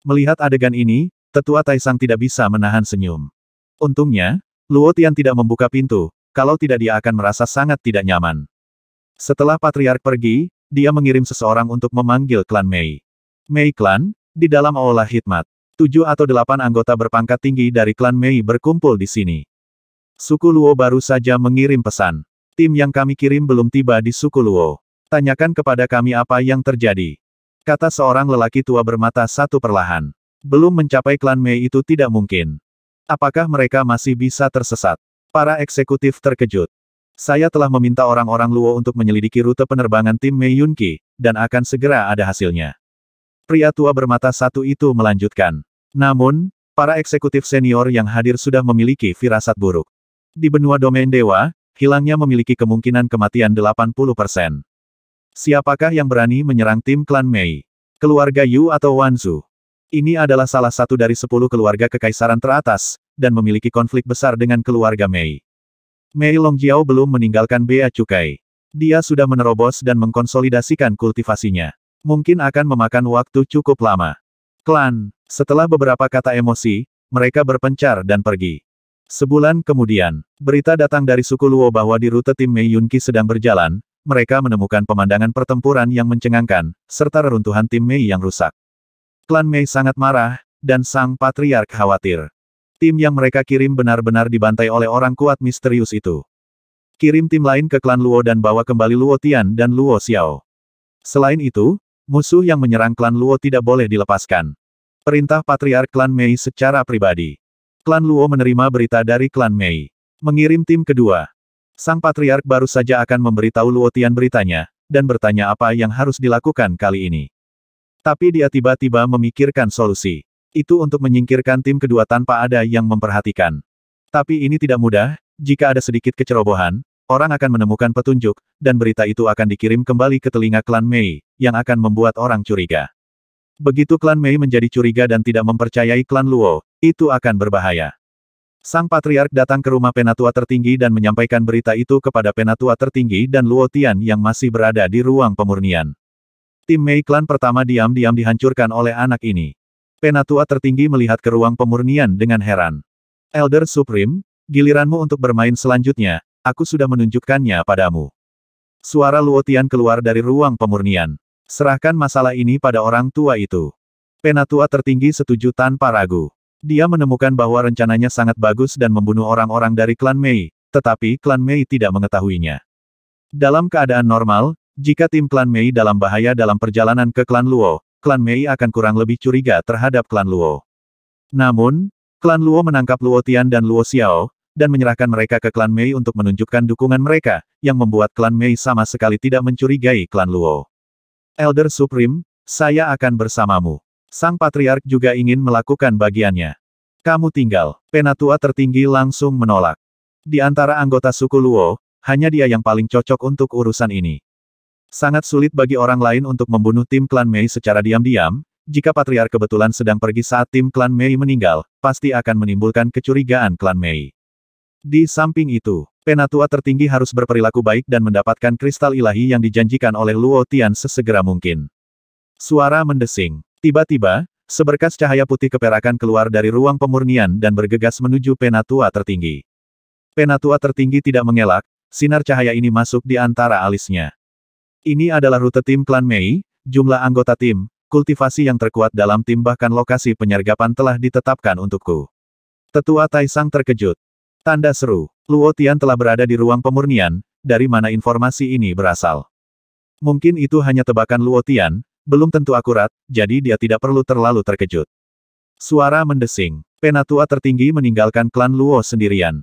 Melihat adegan ini, tetua Taisang tidak bisa menahan senyum. Untungnya, Luotian tidak membuka pintu, kalau tidak dia akan merasa sangat tidak nyaman. Setelah Patriark pergi, dia mengirim seseorang untuk memanggil klan Mei. Mei klan, di dalam aula hikmat, tujuh atau delapan anggota berpangkat tinggi dari klan Mei berkumpul di sini. Suku Luo baru saja mengirim pesan. Tim yang kami kirim belum tiba di Sukuluo. Tanyakan kepada kami apa yang terjadi. Kata seorang lelaki tua bermata satu perlahan. Belum mencapai klan Mei itu tidak mungkin. Apakah mereka masih bisa tersesat? Para eksekutif terkejut. Saya telah meminta orang-orang Luo untuk menyelidiki rute penerbangan tim Mei Yunqi, dan akan segera ada hasilnya. Pria tua bermata satu itu melanjutkan. Namun, para eksekutif senior yang hadir sudah memiliki firasat buruk. Di benua domain dewa, hilangnya memiliki kemungkinan kematian 80%. Siapakah yang berani menyerang tim klan Mei? Keluarga Yu atau Wanzu? Ini adalah salah satu dari sepuluh keluarga kekaisaran teratas, dan memiliki konflik besar dengan keluarga Mei. Mei Longjiao belum meninggalkan Bea Cukai. Dia sudah menerobos dan mengkonsolidasikan kultivasinya. Mungkin akan memakan waktu cukup lama. Klan, setelah beberapa kata emosi, mereka berpencar dan pergi. Sebulan kemudian, berita datang dari suku Luo bahwa di rute tim Mei Yunqi sedang berjalan, mereka menemukan pemandangan pertempuran yang mencengangkan, serta reruntuhan tim Mei yang rusak. Klan Mei sangat marah, dan sang patriark khawatir. Tim yang mereka kirim benar-benar dibantai oleh orang kuat misterius itu. Kirim tim lain ke klan Luo dan bawa kembali Luo Tian dan Luo Xiao. Selain itu, musuh yang menyerang klan Luo tidak boleh dilepaskan. Perintah patriark klan Mei secara pribadi. Klan Luo menerima berita dari klan Mei. Mengirim tim kedua. Sang Patriark baru saja akan memberitahu Luo Tian beritanya, dan bertanya apa yang harus dilakukan kali ini. Tapi dia tiba-tiba memikirkan solusi. Itu untuk menyingkirkan tim kedua tanpa ada yang memperhatikan. Tapi ini tidak mudah, jika ada sedikit kecerobohan, orang akan menemukan petunjuk, dan berita itu akan dikirim kembali ke telinga klan Mei, yang akan membuat orang curiga. Begitu klan Mei menjadi curiga dan tidak mempercayai klan Luo, itu akan berbahaya. Sang Patriark datang ke rumah penatua tertinggi dan menyampaikan berita itu kepada penatua tertinggi dan Luotian yang masih berada di ruang pemurnian. Tim Mei Klan pertama diam-diam dihancurkan oleh anak ini. Penatua tertinggi melihat ke ruang pemurnian dengan heran. Elder Supreme, giliranmu untuk bermain selanjutnya, aku sudah menunjukkannya padamu. Suara Luotian keluar dari ruang pemurnian. Serahkan masalah ini pada orang tua itu. Penatua tertinggi setuju tanpa ragu. Dia menemukan bahwa rencananya sangat bagus dan membunuh orang-orang dari klan Mei, tetapi klan Mei tidak mengetahuinya. Dalam keadaan normal, jika tim klan Mei dalam bahaya dalam perjalanan ke klan Luo, klan Mei akan kurang lebih curiga terhadap klan Luo. Namun, klan Luo menangkap Luo Tian dan Luo Xiao, dan menyerahkan mereka ke klan Mei untuk menunjukkan dukungan mereka, yang membuat klan Mei sama sekali tidak mencurigai klan Luo. Elder Supreme, saya akan bersamamu. Sang Patriark juga ingin melakukan bagiannya. Kamu tinggal. Penatua tertinggi langsung menolak. Di antara anggota suku Luo, hanya dia yang paling cocok untuk urusan ini. Sangat sulit bagi orang lain untuk membunuh tim klan Mei secara diam-diam, jika Patriark kebetulan sedang pergi saat tim klan Mei meninggal, pasti akan menimbulkan kecurigaan klan Mei. Di samping itu, Penatua tertinggi harus berperilaku baik dan mendapatkan kristal ilahi yang dijanjikan oleh Luo Tian sesegera mungkin. Suara mendesing. Tiba-tiba, seberkas cahaya putih keperakan keluar dari ruang pemurnian dan bergegas menuju penatua tertinggi. Penatua tertinggi tidak mengelak, sinar cahaya ini masuk di antara alisnya. Ini adalah rute tim klan Mei, jumlah anggota tim, kultivasi yang terkuat dalam tim bahkan lokasi penyergapan telah ditetapkan untukku. Tetua Taisang terkejut. Tanda seru, Luo Tian telah berada di ruang pemurnian, dari mana informasi ini berasal. Mungkin itu hanya tebakan Luo Tian, belum tentu akurat, jadi dia tidak perlu terlalu terkejut. Suara mendesing. Penatua tertinggi meninggalkan klan Luo sendirian.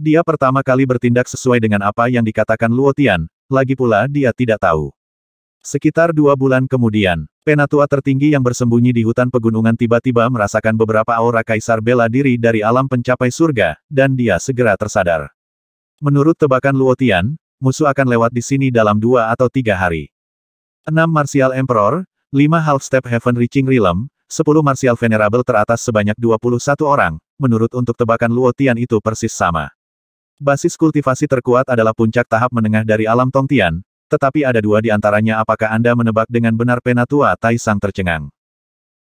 Dia pertama kali bertindak sesuai dengan apa yang dikatakan Luo Tian, lagi pula dia tidak tahu. Sekitar dua bulan kemudian, penatua tertinggi yang bersembunyi di hutan pegunungan tiba-tiba merasakan beberapa aura kaisar bela diri dari alam pencapai surga, dan dia segera tersadar. Menurut tebakan Luo Tian, musuh akan lewat di sini dalam dua atau tiga hari. 6 Martial Emperor, 5 Half Step Heaven Reaching Realm, 10 Martial Venerable teratas sebanyak 21 orang, menurut untuk tebakan Luotian itu persis sama. Basis kultivasi terkuat adalah puncak tahap menengah dari alam Tongtian, tetapi ada dua di antaranya apakah Anda menebak dengan benar Penatua Tai Sang tercengang.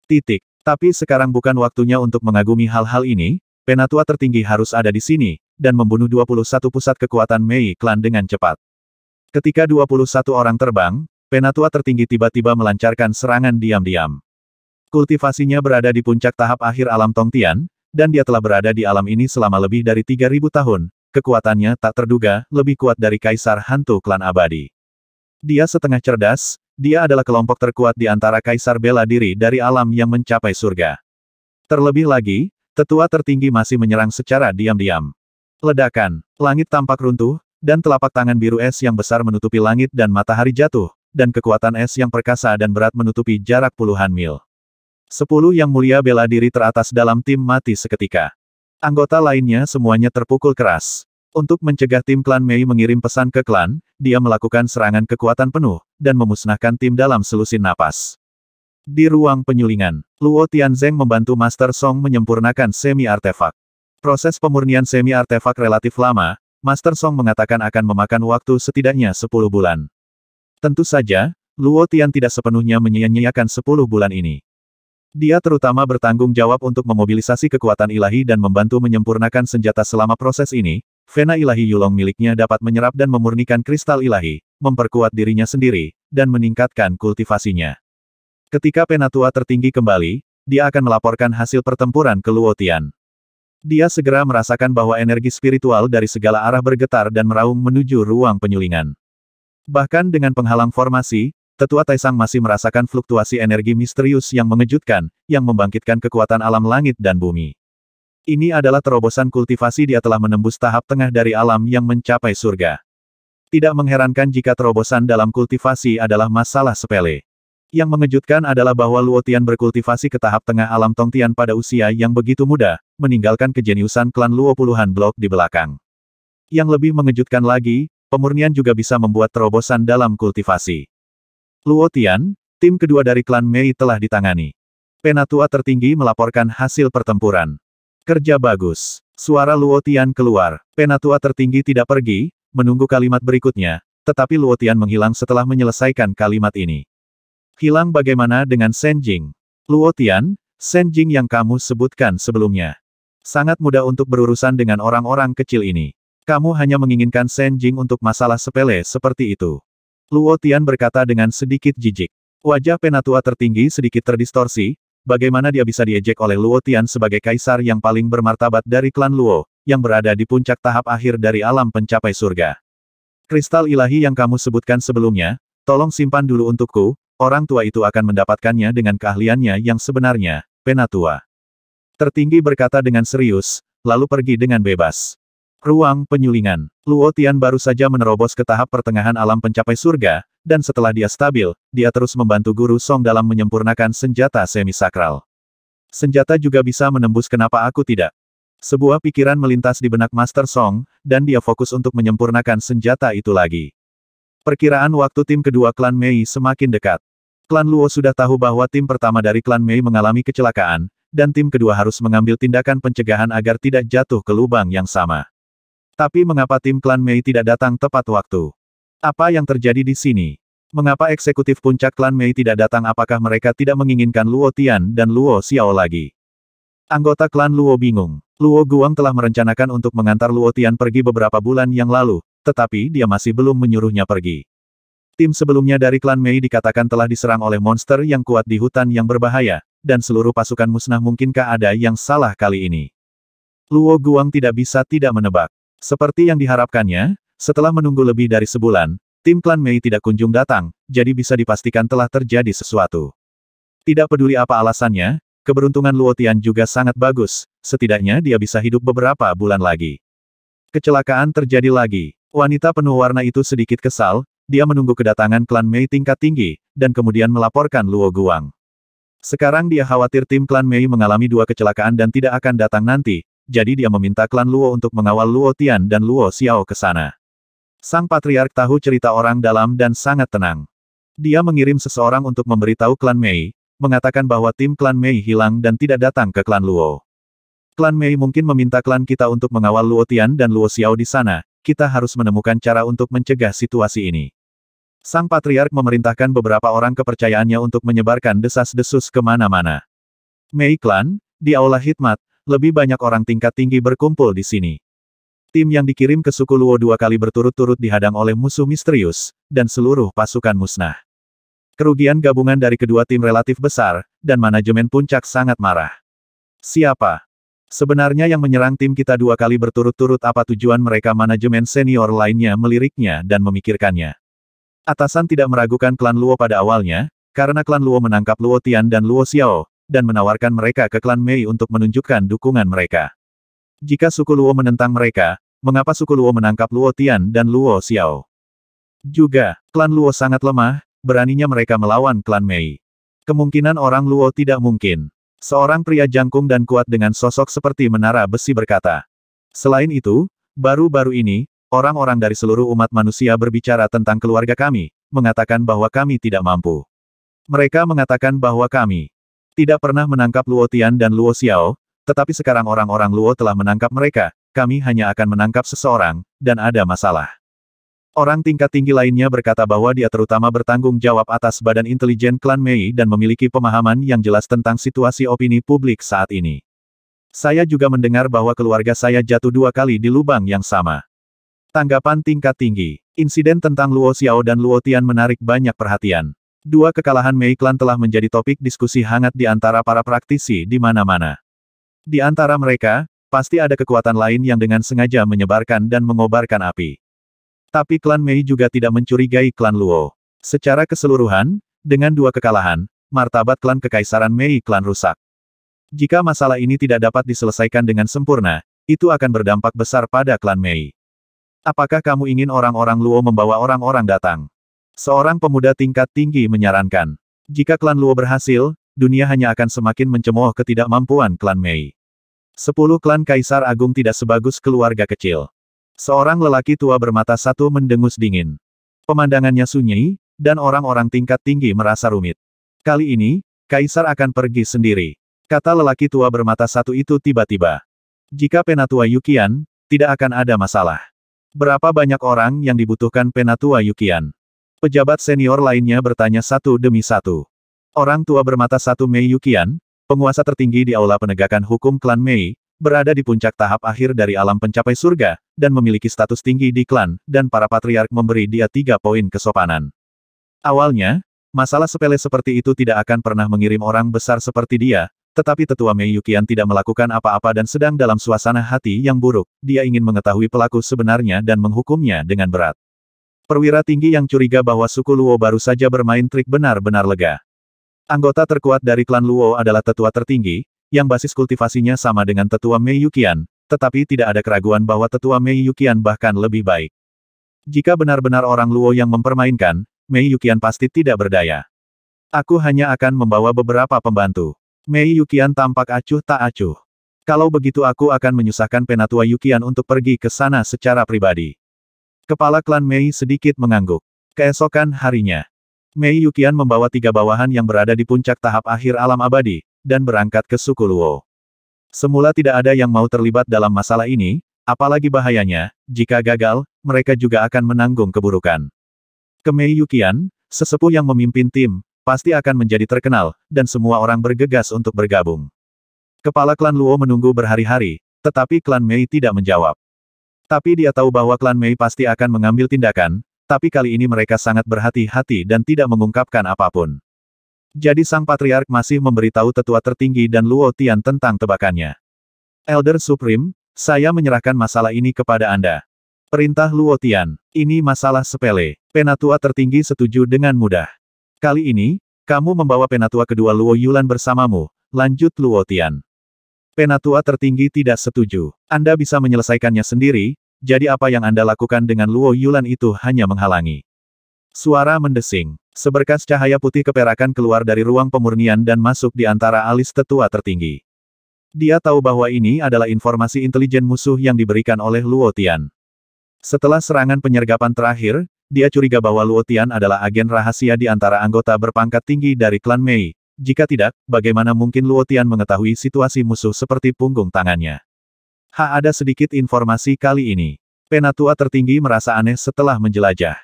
Titik. Tapi sekarang bukan waktunya untuk mengagumi hal-hal ini, Penatua tertinggi harus ada di sini, dan membunuh 21 pusat kekuatan Mei Klan dengan cepat. Ketika 21 orang terbang, penatua tertinggi tiba-tiba melancarkan serangan diam-diam. Kultivasinya berada di puncak tahap akhir alam Tongtian, dan dia telah berada di alam ini selama lebih dari 3.000 tahun, kekuatannya tak terduga, lebih kuat dari Kaisar Hantu Klan Abadi. Dia setengah cerdas, dia adalah kelompok terkuat di antara Kaisar bela diri dari alam yang mencapai surga. Terlebih lagi, tetua tertinggi masih menyerang secara diam-diam. Ledakan, langit tampak runtuh, dan telapak tangan biru es yang besar menutupi langit dan matahari jatuh, dan kekuatan es yang perkasa dan berat menutupi jarak puluhan mil. Sepuluh yang mulia bela diri teratas dalam tim mati seketika. Anggota lainnya semuanya terpukul keras. Untuk mencegah tim klan Mei mengirim pesan ke klan, dia melakukan serangan kekuatan penuh, dan memusnahkan tim dalam selusin napas. Di ruang penyulingan, Luo Tianzeng membantu Master Song menyempurnakan semi-artefak. Proses pemurnian semi-artefak relatif lama, Master Song mengatakan akan memakan waktu setidaknya 10 bulan. Tentu saja, Luo Tian tidak sepenuhnya menyia-nyiakan sepuluh bulan ini. Dia terutama bertanggung jawab untuk memobilisasi kekuatan ilahi dan membantu menyempurnakan senjata selama proses ini, Vena ilahi Yulong miliknya dapat menyerap dan memurnikan kristal ilahi, memperkuat dirinya sendiri, dan meningkatkan kultivasinya. Ketika penatua tertinggi kembali, dia akan melaporkan hasil pertempuran ke Luo Tian. Dia segera merasakan bahwa energi spiritual dari segala arah bergetar dan meraung menuju ruang penyulingan. Bahkan dengan penghalang formasi, Tetua Taisang masih merasakan fluktuasi energi misterius yang mengejutkan, yang membangkitkan kekuatan alam langit dan bumi. Ini adalah terobosan kultivasi dia telah menembus tahap tengah dari alam yang mencapai surga. Tidak mengherankan jika terobosan dalam kultivasi adalah masalah sepele. Yang mengejutkan adalah bahwa Luotian berkultivasi ke tahap tengah alam Tongtian pada usia yang begitu muda, meninggalkan kejeniusan klan Luo puluhan blok di belakang. Yang lebih mengejutkan lagi, pemurnian juga bisa membuat terobosan dalam kultivasi. Luo Tian, tim kedua dari klan Mei telah ditangani. Penatua tertinggi melaporkan hasil pertempuran. Kerja bagus. Suara Luo Tian keluar. Penatua tertinggi tidak pergi, menunggu kalimat berikutnya, tetapi Luo Tian menghilang setelah menyelesaikan kalimat ini. Hilang bagaimana dengan Shen Jing? Luo Tian, Shen Jing yang kamu sebutkan sebelumnya. Sangat mudah untuk berurusan dengan orang-orang kecil ini. Kamu hanya menginginkan Shen Jing untuk masalah sepele seperti itu. Luo Tian berkata dengan sedikit jijik. Wajah penatua tertinggi sedikit terdistorsi, bagaimana dia bisa diejek oleh Luo Tian sebagai kaisar yang paling bermartabat dari klan Luo, yang berada di puncak tahap akhir dari alam pencapai surga. Kristal ilahi yang kamu sebutkan sebelumnya, tolong simpan dulu untukku, orang tua itu akan mendapatkannya dengan keahliannya yang sebenarnya, penatua. Tertinggi berkata dengan serius, lalu pergi dengan bebas. Ruang penyulingan. Luo Tian baru saja menerobos ke tahap pertengahan alam pencapai surga, dan setelah dia stabil, dia terus membantu Guru Song dalam menyempurnakan senjata semi-sakral. Senjata juga bisa menembus kenapa aku tidak. Sebuah pikiran melintas di benak Master Song, dan dia fokus untuk menyempurnakan senjata itu lagi. Perkiraan waktu tim kedua klan Mei semakin dekat. Klan Luo sudah tahu bahwa tim pertama dari klan Mei mengalami kecelakaan, dan tim kedua harus mengambil tindakan pencegahan agar tidak jatuh ke lubang yang sama. Tapi mengapa tim klan Mei tidak datang tepat waktu? Apa yang terjadi di sini? Mengapa eksekutif puncak klan Mei tidak datang apakah mereka tidak menginginkan Luo Tian dan Luo Xiao lagi? Anggota klan Luo bingung. Luo Guang telah merencanakan untuk mengantar Luo Tian pergi beberapa bulan yang lalu, tetapi dia masih belum menyuruhnya pergi. Tim sebelumnya dari klan Mei dikatakan telah diserang oleh monster yang kuat di hutan yang berbahaya, dan seluruh pasukan musnah mungkinkah ada yang salah kali ini? Luo Guang tidak bisa tidak menebak. Seperti yang diharapkannya, setelah menunggu lebih dari sebulan, tim klan Mei tidak kunjung datang, jadi bisa dipastikan telah terjadi sesuatu. Tidak peduli apa alasannya, keberuntungan Luotian juga sangat bagus, setidaknya dia bisa hidup beberapa bulan lagi. Kecelakaan terjadi lagi. Wanita penuh warna itu sedikit kesal, dia menunggu kedatangan klan Mei tingkat tinggi, dan kemudian melaporkan Luo Guang. Sekarang dia khawatir tim klan Mei mengalami dua kecelakaan dan tidak akan datang nanti, jadi dia meminta klan Luo untuk mengawal Luo Tian dan Luo Xiao ke sana. Sang Patriark tahu cerita orang dalam dan sangat tenang. Dia mengirim seseorang untuk memberitahu klan Mei, mengatakan bahwa tim klan Mei hilang dan tidak datang ke klan Luo. Klan Mei mungkin meminta klan kita untuk mengawal Luo Tian dan Luo Xiao di sana, kita harus menemukan cara untuk mencegah situasi ini. Sang Patriark memerintahkan beberapa orang kepercayaannya untuk menyebarkan desas-desus kemana-mana. Mei Klan, di Aula hitmat lebih banyak orang tingkat tinggi berkumpul di sini. Tim yang dikirim ke suku Luo dua kali berturut-turut dihadang oleh musuh misterius, dan seluruh pasukan musnah. Kerugian gabungan dari kedua tim relatif besar, dan manajemen puncak sangat marah. Siapa? Sebenarnya yang menyerang tim kita dua kali berturut-turut apa tujuan mereka manajemen senior lainnya meliriknya dan memikirkannya. Atasan tidak meragukan klan Luo pada awalnya, karena klan Luo menangkap Luo Tian dan Luo Xiao, dan menawarkan mereka ke klan Mei untuk menunjukkan dukungan mereka. Jika suku Luo menentang mereka, mengapa suku Luo menangkap Luo Tian dan Luo Xiao? Juga, klan Luo sangat lemah, beraninya mereka melawan klan Mei. Kemungkinan orang Luo tidak mungkin. Seorang pria jangkung dan kuat dengan sosok seperti menara besi berkata. Selain itu, baru-baru ini, orang-orang dari seluruh umat manusia berbicara tentang keluarga kami, mengatakan bahwa kami tidak mampu. Mereka mengatakan bahwa kami tidak pernah menangkap Luo Tian dan Luo Xiao, tetapi sekarang orang-orang Luo telah menangkap mereka, kami hanya akan menangkap seseorang, dan ada masalah. Orang tingkat tinggi lainnya berkata bahwa dia terutama bertanggung jawab atas badan intelijen klan Mei dan memiliki pemahaman yang jelas tentang situasi opini publik saat ini. Saya juga mendengar bahwa keluarga saya jatuh dua kali di lubang yang sama. Tanggapan tingkat tinggi. Insiden tentang Luo Xiao dan Luo Tian menarik banyak perhatian. Dua kekalahan Mei Klan telah menjadi topik diskusi hangat di antara para praktisi di mana-mana. Di antara mereka, pasti ada kekuatan lain yang dengan sengaja menyebarkan dan mengobarkan api. Tapi klan Mei juga tidak mencurigai klan Luo. Secara keseluruhan, dengan dua kekalahan, martabat klan kekaisaran Mei klan rusak. Jika masalah ini tidak dapat diselesaikan dengan sempurna, itu akan berdampak besar pada klan Mei. Apakah kamu ingin orang-orang Luo membawa orang-orang datang? Seorang pemuda tingkat tinggi menyarankan, jika klan Luo berhasil, dunia hanya akan semakin mencemooh ketidakmampuan klan Mei. Sepuluh klan Kaisar Agung tidak sebagus keluarga kecil. Seorang lelaki tua bermata satu mendengus dingin. Pemandangannya sunyi, dan orang-orang tingkat tinggi merasa rumit. Kali ini, Kaisar akan pergi sendiri. Kata lelaki tua bermata satu itu tiba-tiba. Jika Penatua Yukian, tidak akan ada masalah. Berapa banyak orang yang dibutuhkan Penatua Yukian? Pejabat senior lainnya bertanya satu demi satu. Orang tua bermata satu Mei Yukian, penguasa tertinggi di aula penegakan hukum klan Mei, berada di puncak tahap akhir dari alam pencapai surga, dan memiliki status tinggi di klan, dan para patriark memberi dia tiga poin kesopanan. Awalnya, masalah sepele seperti itu tidak akan pernah mengirim orang besar seperti dia, tetapi tetua Mei Yukian tidak melakukan apa-apa dan sedang dalam suasana hati yang buruk, dia ingin mengetahui pelaku sebenarnya dan menghukumnya dengan berat. Perwira tinggi yang curiga bahwa suku Luo baru saja bermain trik benar-benar lega. Anggota terkuat dari klan Luo adalah tetua tertinggi, yang basis kultivasinya sama dengan tetua Mei Yukian, tetapi tidak ada keraguan bahwa tetua Mei Yukian bahkan lebih baik. Jika benar-benar orang Luo yang mempermainkan, Mei Yukian pasti tidak berdaya. Aku hanya akan membawa beberapa pembantu. Mei Yukian tampak acuh tak acuh. Kalau begitu aku akan menyusahkan penatua Yukian untuk pergi ke sana secara pribadi. Kepala klan Mei sedikit mengangguk. Keesokan harinya, Mei Yukian membawa tiga bawahan yang berada di puncak tahap akhir alam abadi, dan berangkat ke suku Luo. Semula tidak ada yang mau terlibat dalam masalah ini, apalagi bahayanya, jika gagal, mereka juga akan menanggung keburukan. Ke Mei Yukian, sesepuh yang memimpin tim, pasti akan menjadi terkenal, dan semua orang bergegas untuk bergabung. Kepala klan Luo menunggu berhari-hari, tetapi klan Mei tidak menjawab. Tapi dia tahu bahwa klan Mei pasti akan mengambil tindakan, tapi kali ini mereka sangat berhati-hati dan tidak mengungkapkan apapun. Jadi sang patriark masih memberitahu tetua tertinggi dan Luo Tian tentang tebakannya. Elder Supreme, saya menyerahkan masalah ini kepada Anda. Perintah Luo Tian, ini masalah sepele. Penatua tertinggi setuju dengan mudah. Kali ini, kamu membawa penatua kedua Luo Yulan bersamamu, lanjut Luo Tian. Penatua tertinggi tidak setuju. Anda bisa menyelesaikannya sendiri, jadi apa yang Anda lakukan dengan Luo Yulan itu hanya menghalangi. Suara mendesing. Seberkas cahaya putih keperakan keluar dari ruang pemurnian dan masuk di antara alis tetua tertinggi. Dia tahu bahwa ini adalah informasi intelijen musuh yang diberikan oleh Luo Tian. Setelah serangan penyergapan terakhir, dia curiga bahwa Luo Tian adalah agen rahasia di antara anggota berpangkat tinggi dari klan Mei, jika tidak, bagaimana mungkin Luotian mengetahui situasi musuh seperti punggung tangannya? Ha ada sedikit informasi kali ini. Penatua tertinggi merasa aneh setelah menjelajah.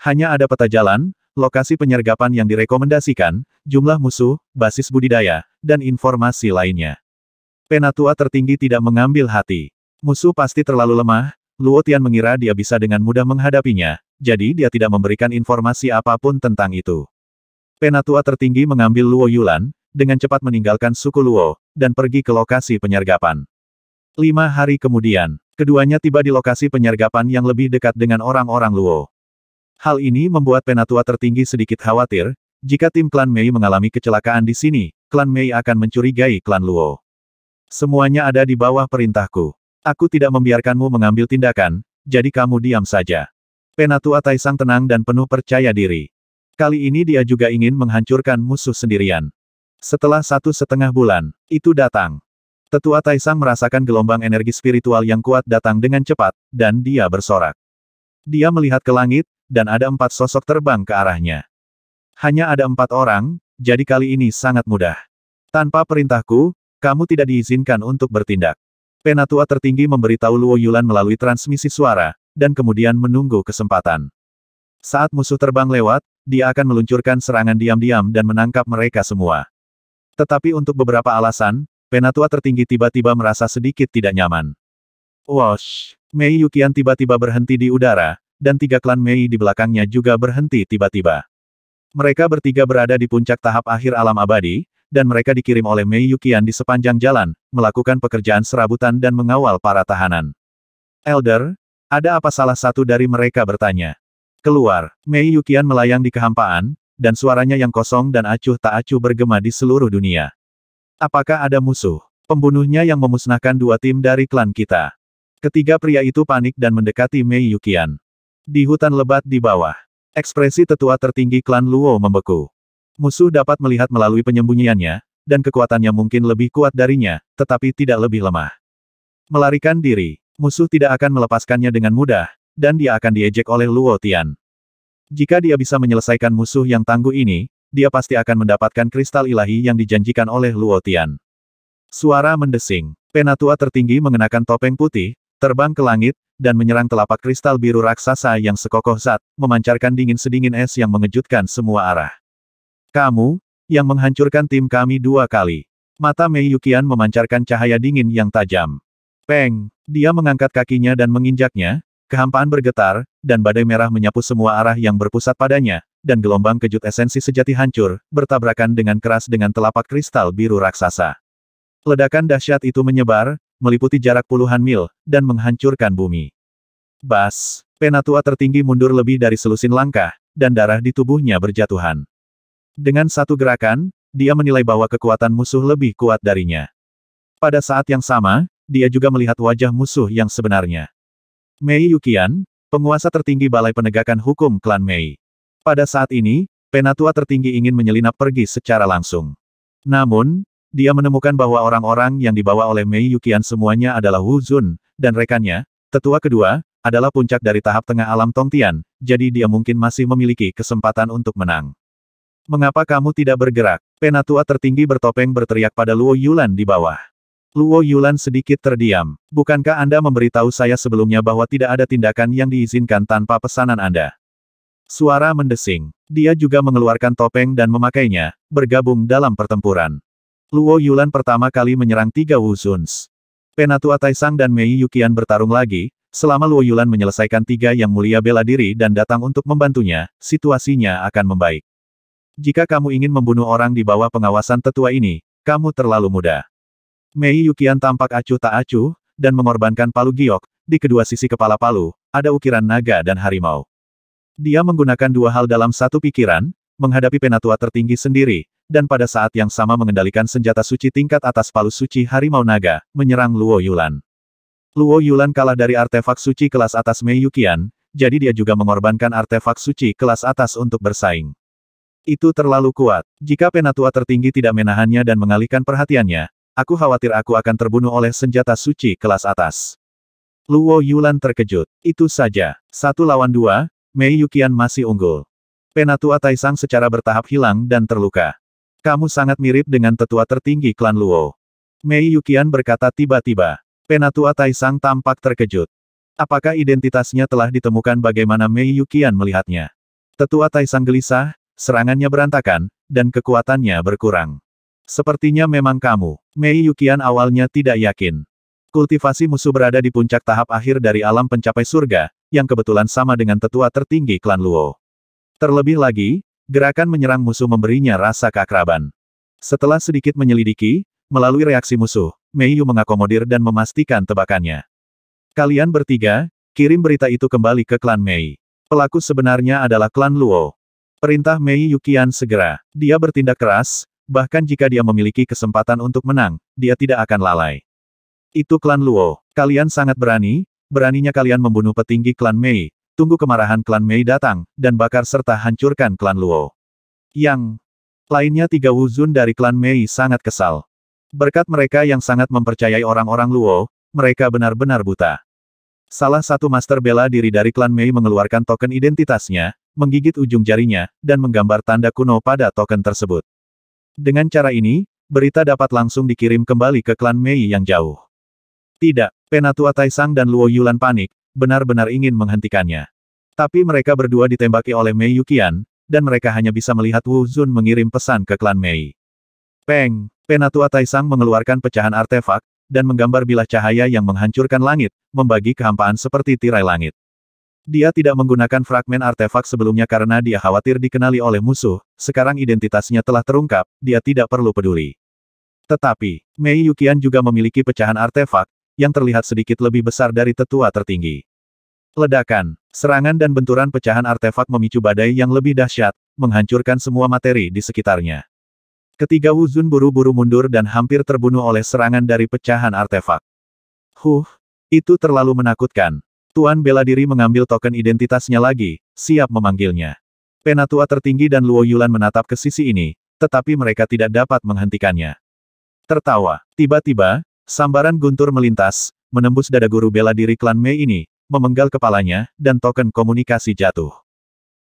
Hanya ada peta jalan, lokasi penyergapan yang direkomendasikan, jumlah musuh, basis budidaya, dan informasi lainnya. Penatua tertinggi tidak mengambil hati. Musuh pasti terlalu lemah, Luotian mengira dia bisa dengan mudah menghadapinya, jadi dia tidak memberikan informasi apapun tentang itu. Penatua tertinggi mengambil Luo Yulan, dengan cepat meninggalkan suku Luo, dan pergi ke lokasi penyergapan. Lima hari kemudian, keduanya tiba di lokasi penyergapan yang lebih dekat dengan orang-orang Luo. Hal ini membuat penatua tertinggi sedikit khawatir, jika tim klan Mei mengalami kecelakaan di sini, klan Mei akan mencurigai klan Luo. Semuanya ada di bawah perintahku. Aku tidak membiarkanmu mengambil tindakan, jadi kamu diam saja. Penatua Taisang tenang dan penuh percaya diri. Kali ini dia juga ingin menghancurkan musuh sendirian. Setelah satu setengah bulan, itu datang. Tetua Taisang merasakan gelombang energi spiritual yang kuat datang dengan cepat, dan dia bersorak. Dia melihat ke langit, dan ada empat sosok terbang ke arahnya. Hanya ada empat orang, jadi kali ini sangat mudah. Tanpa perintahku, kamu tidak diizinkan untuk bertindak. Penatua tertinggi memberitahu Luo Yulan melalui transmisi suara, dan kemudian menunggu kesempatan. Saat musuh terbang lewat, dia akan meluncurkan serangan diam-diam dan menangkap mereka semua. Tetapi untuk beberapa alasan, penatua tertinggi tiba-tiba merasa sedikit tidak nyaman. Wash! Mei Yukian tiba-tiba berhenti di udara, dan tiga klan Mei di belakangnya juga berhenti tiba-tiba. Mereka bertiga berada di puncak tahap akhir alam abadi, dan mereka dikirim oleh Mei Yukian di sepanjang jalan, melakukan pekerjaan serabutan dan mengawal para tahanan. Elder, ada apa salah satu dari mereka bertanya? Keluar, Mei Yukian melayang di kehampaan, dan suaranya yang kosong dan acuh tak acuh bergema di seluruh dunia. Apakah ada musuh? Pembunuhnya yang memusnahkan dua tim dari klan kita. Ketiga pria itu panik dan mendekati Mei Yukian. Di hutan lebat di bawah, ekspresi tetua tertinggi klan Luo membeku. Musuh dapat melihat melalui penyembunyiannya, dan kekuatannya mungkin lebih kuat darinya, tetapi tidak lebih lemah. Melarikan diri, musuh tidak akan melepaskannya dengan mudah, dan dia akan diejek oleh Luo Tian. Jika dia bisa menyelesaikan musuh yang tangguh ini, dia pasti akan mendapatkan kristal ilahi yang dijanjikan oleh Luo Tian. Suara mendesing. Penatua tertinggi mengenakan topeng putih, terbang ke langit, dan menyerang telapak kristal biru raksasa yang sekokoh zat, memancarkan dingin sedingin es yang mengejutkan semua arah. Kamu, yang menghancurkan tim kami dua kali. Mata Mei Yukian memancarkan cahaya dingin yang tajam. Peng, dia mengangkat kakinya dan menginjaknya, Kehampaan bergetar, dan badai merah menyapu semua arah yang berpusat padanya, dan gelombang kejut esensi sejati hancur, bertabrakan dengan keras dengan telapak kristal biru raksasa. Ledakan dahsyat itu menyebar, meliputi jarak puluhan mil, dan menghancurkan bumi. Bas, penatua tertinggi mundur lebih dari selusin langkah, dan darah di tubuhnya berjatuhan. Dengan satu gerakan, dia menilai bahwa kekuatan musuh lebih kuat darinya. Pada saat yang sama, dia juga melihat wajah musuh yang sebenarnya. Mei Yukian, penguasa tertinggi Balai Penegakan Hukum Klan Mei. Pada saat ini, penatua tertinggi ingin menyelinap pergi secara langsung. Namun, dia menemukan bahwa orang-orang yang dibawa oleh Mei Yukian semuanya adalah Wu Zun, dan rekannya, tetua kedua, adalah puncak dari tahap tengah alam Tongtian, jadi dia mungkin masih memiliki kesempatan untuk menang. Mengapa kamu tidak bergerak? Penatua tertinggi bertopeng berteriak pada Luo Yulan di bawah. Luo Yulan sedikit terdiam. Bukankah Anda memberitahu saya sebelumnya bahwa tidak ada tindakan yang diizinkan tanpa pesanan Anda? Suara mendesing. Dia juga mengeluarkan topeng dan memakainya, bergabung dalam pertempuran. Luo Yulan pertama kali menyerang tiga Wuzuns. Penatua Taisang dan Mei Yukian bertarung lagi, selama Luo Yulan menyelesaikan tiga yang mulia bela diri dan datang untuk membantunya, situasinya akan membaik. Jika kamu ingin membunuh orang di bawah pengawasan tetua ini, kamu terlalu mudah. Mei Yukian tampak acuh tak acuh, dan mengorbankan palu giok, di kedua sisi kepala palu, ada ukiran naga dan harimau. Dia menggunakan dua hal dalam satu pikiran, menghadapi penatua tertinggi sendiri, dan pada saat yang sama mengendalikan senjata suci tingkat atas palu suci harimau naga, menyerang Luo Yulan. Luo Yulan kalah dari artefak suci kelas atas Mei Yukian, jadi dia juga mengorbankan artefak suci kelas atas untuk bersaing. Itu terlalu kuat. Jika penatua tertinggi tidak menahannya dan mengalihkan perhatiannya, Aku khawatir aku akan terbunuh oleh senjata suci kelas atas. Luo Yulan terkejut. Itu saja. Satu lawan dua, Mei Yukian masih unggul. Penatua Taisang secara bertahap hilang dan terluka. Kamu sangat mirip dengan tetua tertinggi klan Luo. Mei Yukian berkata tiba-tiba. Penatua Taisang tampak terkejut. Apakah identitasnya telah ditemukan bagaimana Mei Yukian melihatnya? Tetua Taisang gelisah, serangannya berantakan, dan kekuatannya berkurang. Sepertinya memang kamu. Mei Yukian awalnya tidak yakin. Kultivasi musuh berada di puncak tahap akhir dari alam pencapai surga, yang kebetulan sama dengan tetua tertinggi klan Luo. Terlebih lagi, gerakan menyerang musuh memberinya rasa keakraban. Setelah sedikit menyelidiki, melalui reaksi musuh, Mei Yu mengakomodir dan memastikan tebakannya. Kalian bertiga, kirim berita itu kembali ke klan Mei. Pelaku sebenarnya adalah klan Luo. Perintah Mei Yukian segera. Dia bertindak keras, Bahkan jika dia memiliki kesempatan untuk menang, dia tidak akan lalai. Itu klan Luo. Kalian sangat berani, beraninya kalian membunuh petinggi klan Mei, tunggu kemarahan klan Mei datang, dan bakar serta hancurkan klan Luo. Yang lainnya tiga wuzun dari klan Mei sangat kesal. Berkat mereka yang sangat mempercayai orang-orang Luo, mereka benar-benar buta. Salah satu master bela diri dari klan Mei mengeluarkan token identitasnya, menggigit ujung jarinya, dan menggambar tanda kuno pada token tersebut. Dengan cara ini, berita dapat langsung dikirim kembali ke klan Mei yang jauh. Tidak, Penatua Taisang dan Luo Yulan panik, benar-benar ingin menghentikannya. Tapi mereka berdua ditembaki oleh Mei Yukian, dan mereka hanya bisa melihat Wu Zun mengirim pesan ke klan Mei. Peng, Penatua Taisang mengeluarkan pecahan artefak, dan menggambar bilah cahaya yang menghancurkan langit, membagi kehampaan seperti tirai langit. Dia tidak menggunakan fragmen artefak sebelumnya karena dia khawatir dikenali oleh musuh, sekarang identitasnya telah terungkap, dia tidak perlu peduli. Tetapi, Mei Yukian juga memiliki pecahan artefak, yang terlihat sedikit lebih besar dari tetua tertinggi. Ledakan, serangan dan benturan pecahan artefak memicu badai yang lebih dahsyat, menghancurkan semua materi di sekitarnya. Ketiga Wuzun buru-buru mundur dan hampir terbunuh oleh serangan dari pecahan artefak. Huh, itu terlalu menakutkan. Tuan bela diri mengambil token identitasnya lagi, siap memanggilnya. Penatua tertinggi dan Luo Yulan menatap ke sisi ini, tetapi mereka tidak dapat menghentikannya. Tertawa. Tiba-tiba, sambaran guntur melintas, menembus dada guru bela diri klan Mei ini, memenggal kepalanya, dan token komunikasi jatuh.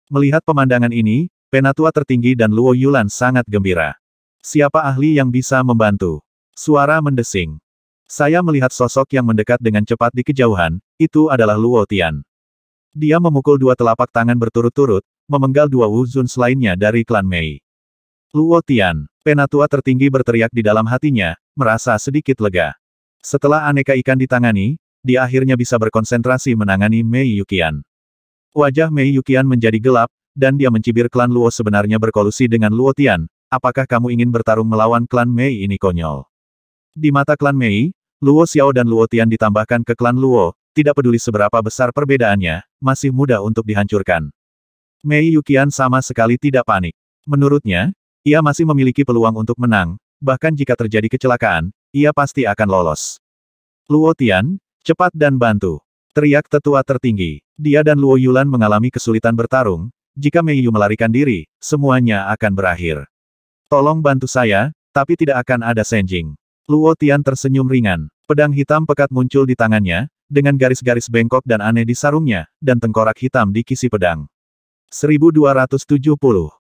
Melihat pemandangan ini, Penatua tertinggi dan Luo Yulan sangat gembira. Siapa ahli yang bisa membantu? Suara mendesing. Saya melihat sosok yang mendekat dengan cepat di kejauhan, itu adalah Luo Tian. Dia memukul dua telapak tangan berturut-turut, memenggal dua wuzun lainnya dari klan Mei. Luo Tian, penatua tertinggi berteriak di dalam hatinya, merasa sedikit lega. Setelah aneka ikan ditangani, dia akhirnya bisa berkonsentrasi menangani Mei Yukian. Wajah Mei Yukian menjadi gelap, dan dia mencibir klan Luo sebenarnya berkolusi dengan Luo Tian, apakah kamu ingin bertarung melawan klan Mei ini konyol? Di mata klan Mei, Luo Xiao dan Luo Tian ditambahkan ke klan Luo, tidak peduli seberapa besar perbedaannya, masih mudah untuk dihancurkan. Mei Yukian sama sekali tidak panik. Menurutnya, ia masih memiliki peluang untuk menang, bahkan jika terjadi kecelakaan, ia pasti akan lolos. Luo Tian, cepat dan bantu. Teriak tetua tertinggi. Dia dan Luo Yulan mengalami kesulitan bertarung, jika Mei Yu melarikan diri, semuanya akan berakhir. Tolong bantu saya, tapi tidak akan ada Senjing. Luo Tian tersenyum ringan. Pedang hitam pekat muncul di tangannya, dengan garis-garis bengkok dan aneh di sarungnya, dan tengkorak hitam di kisi pedang. 1270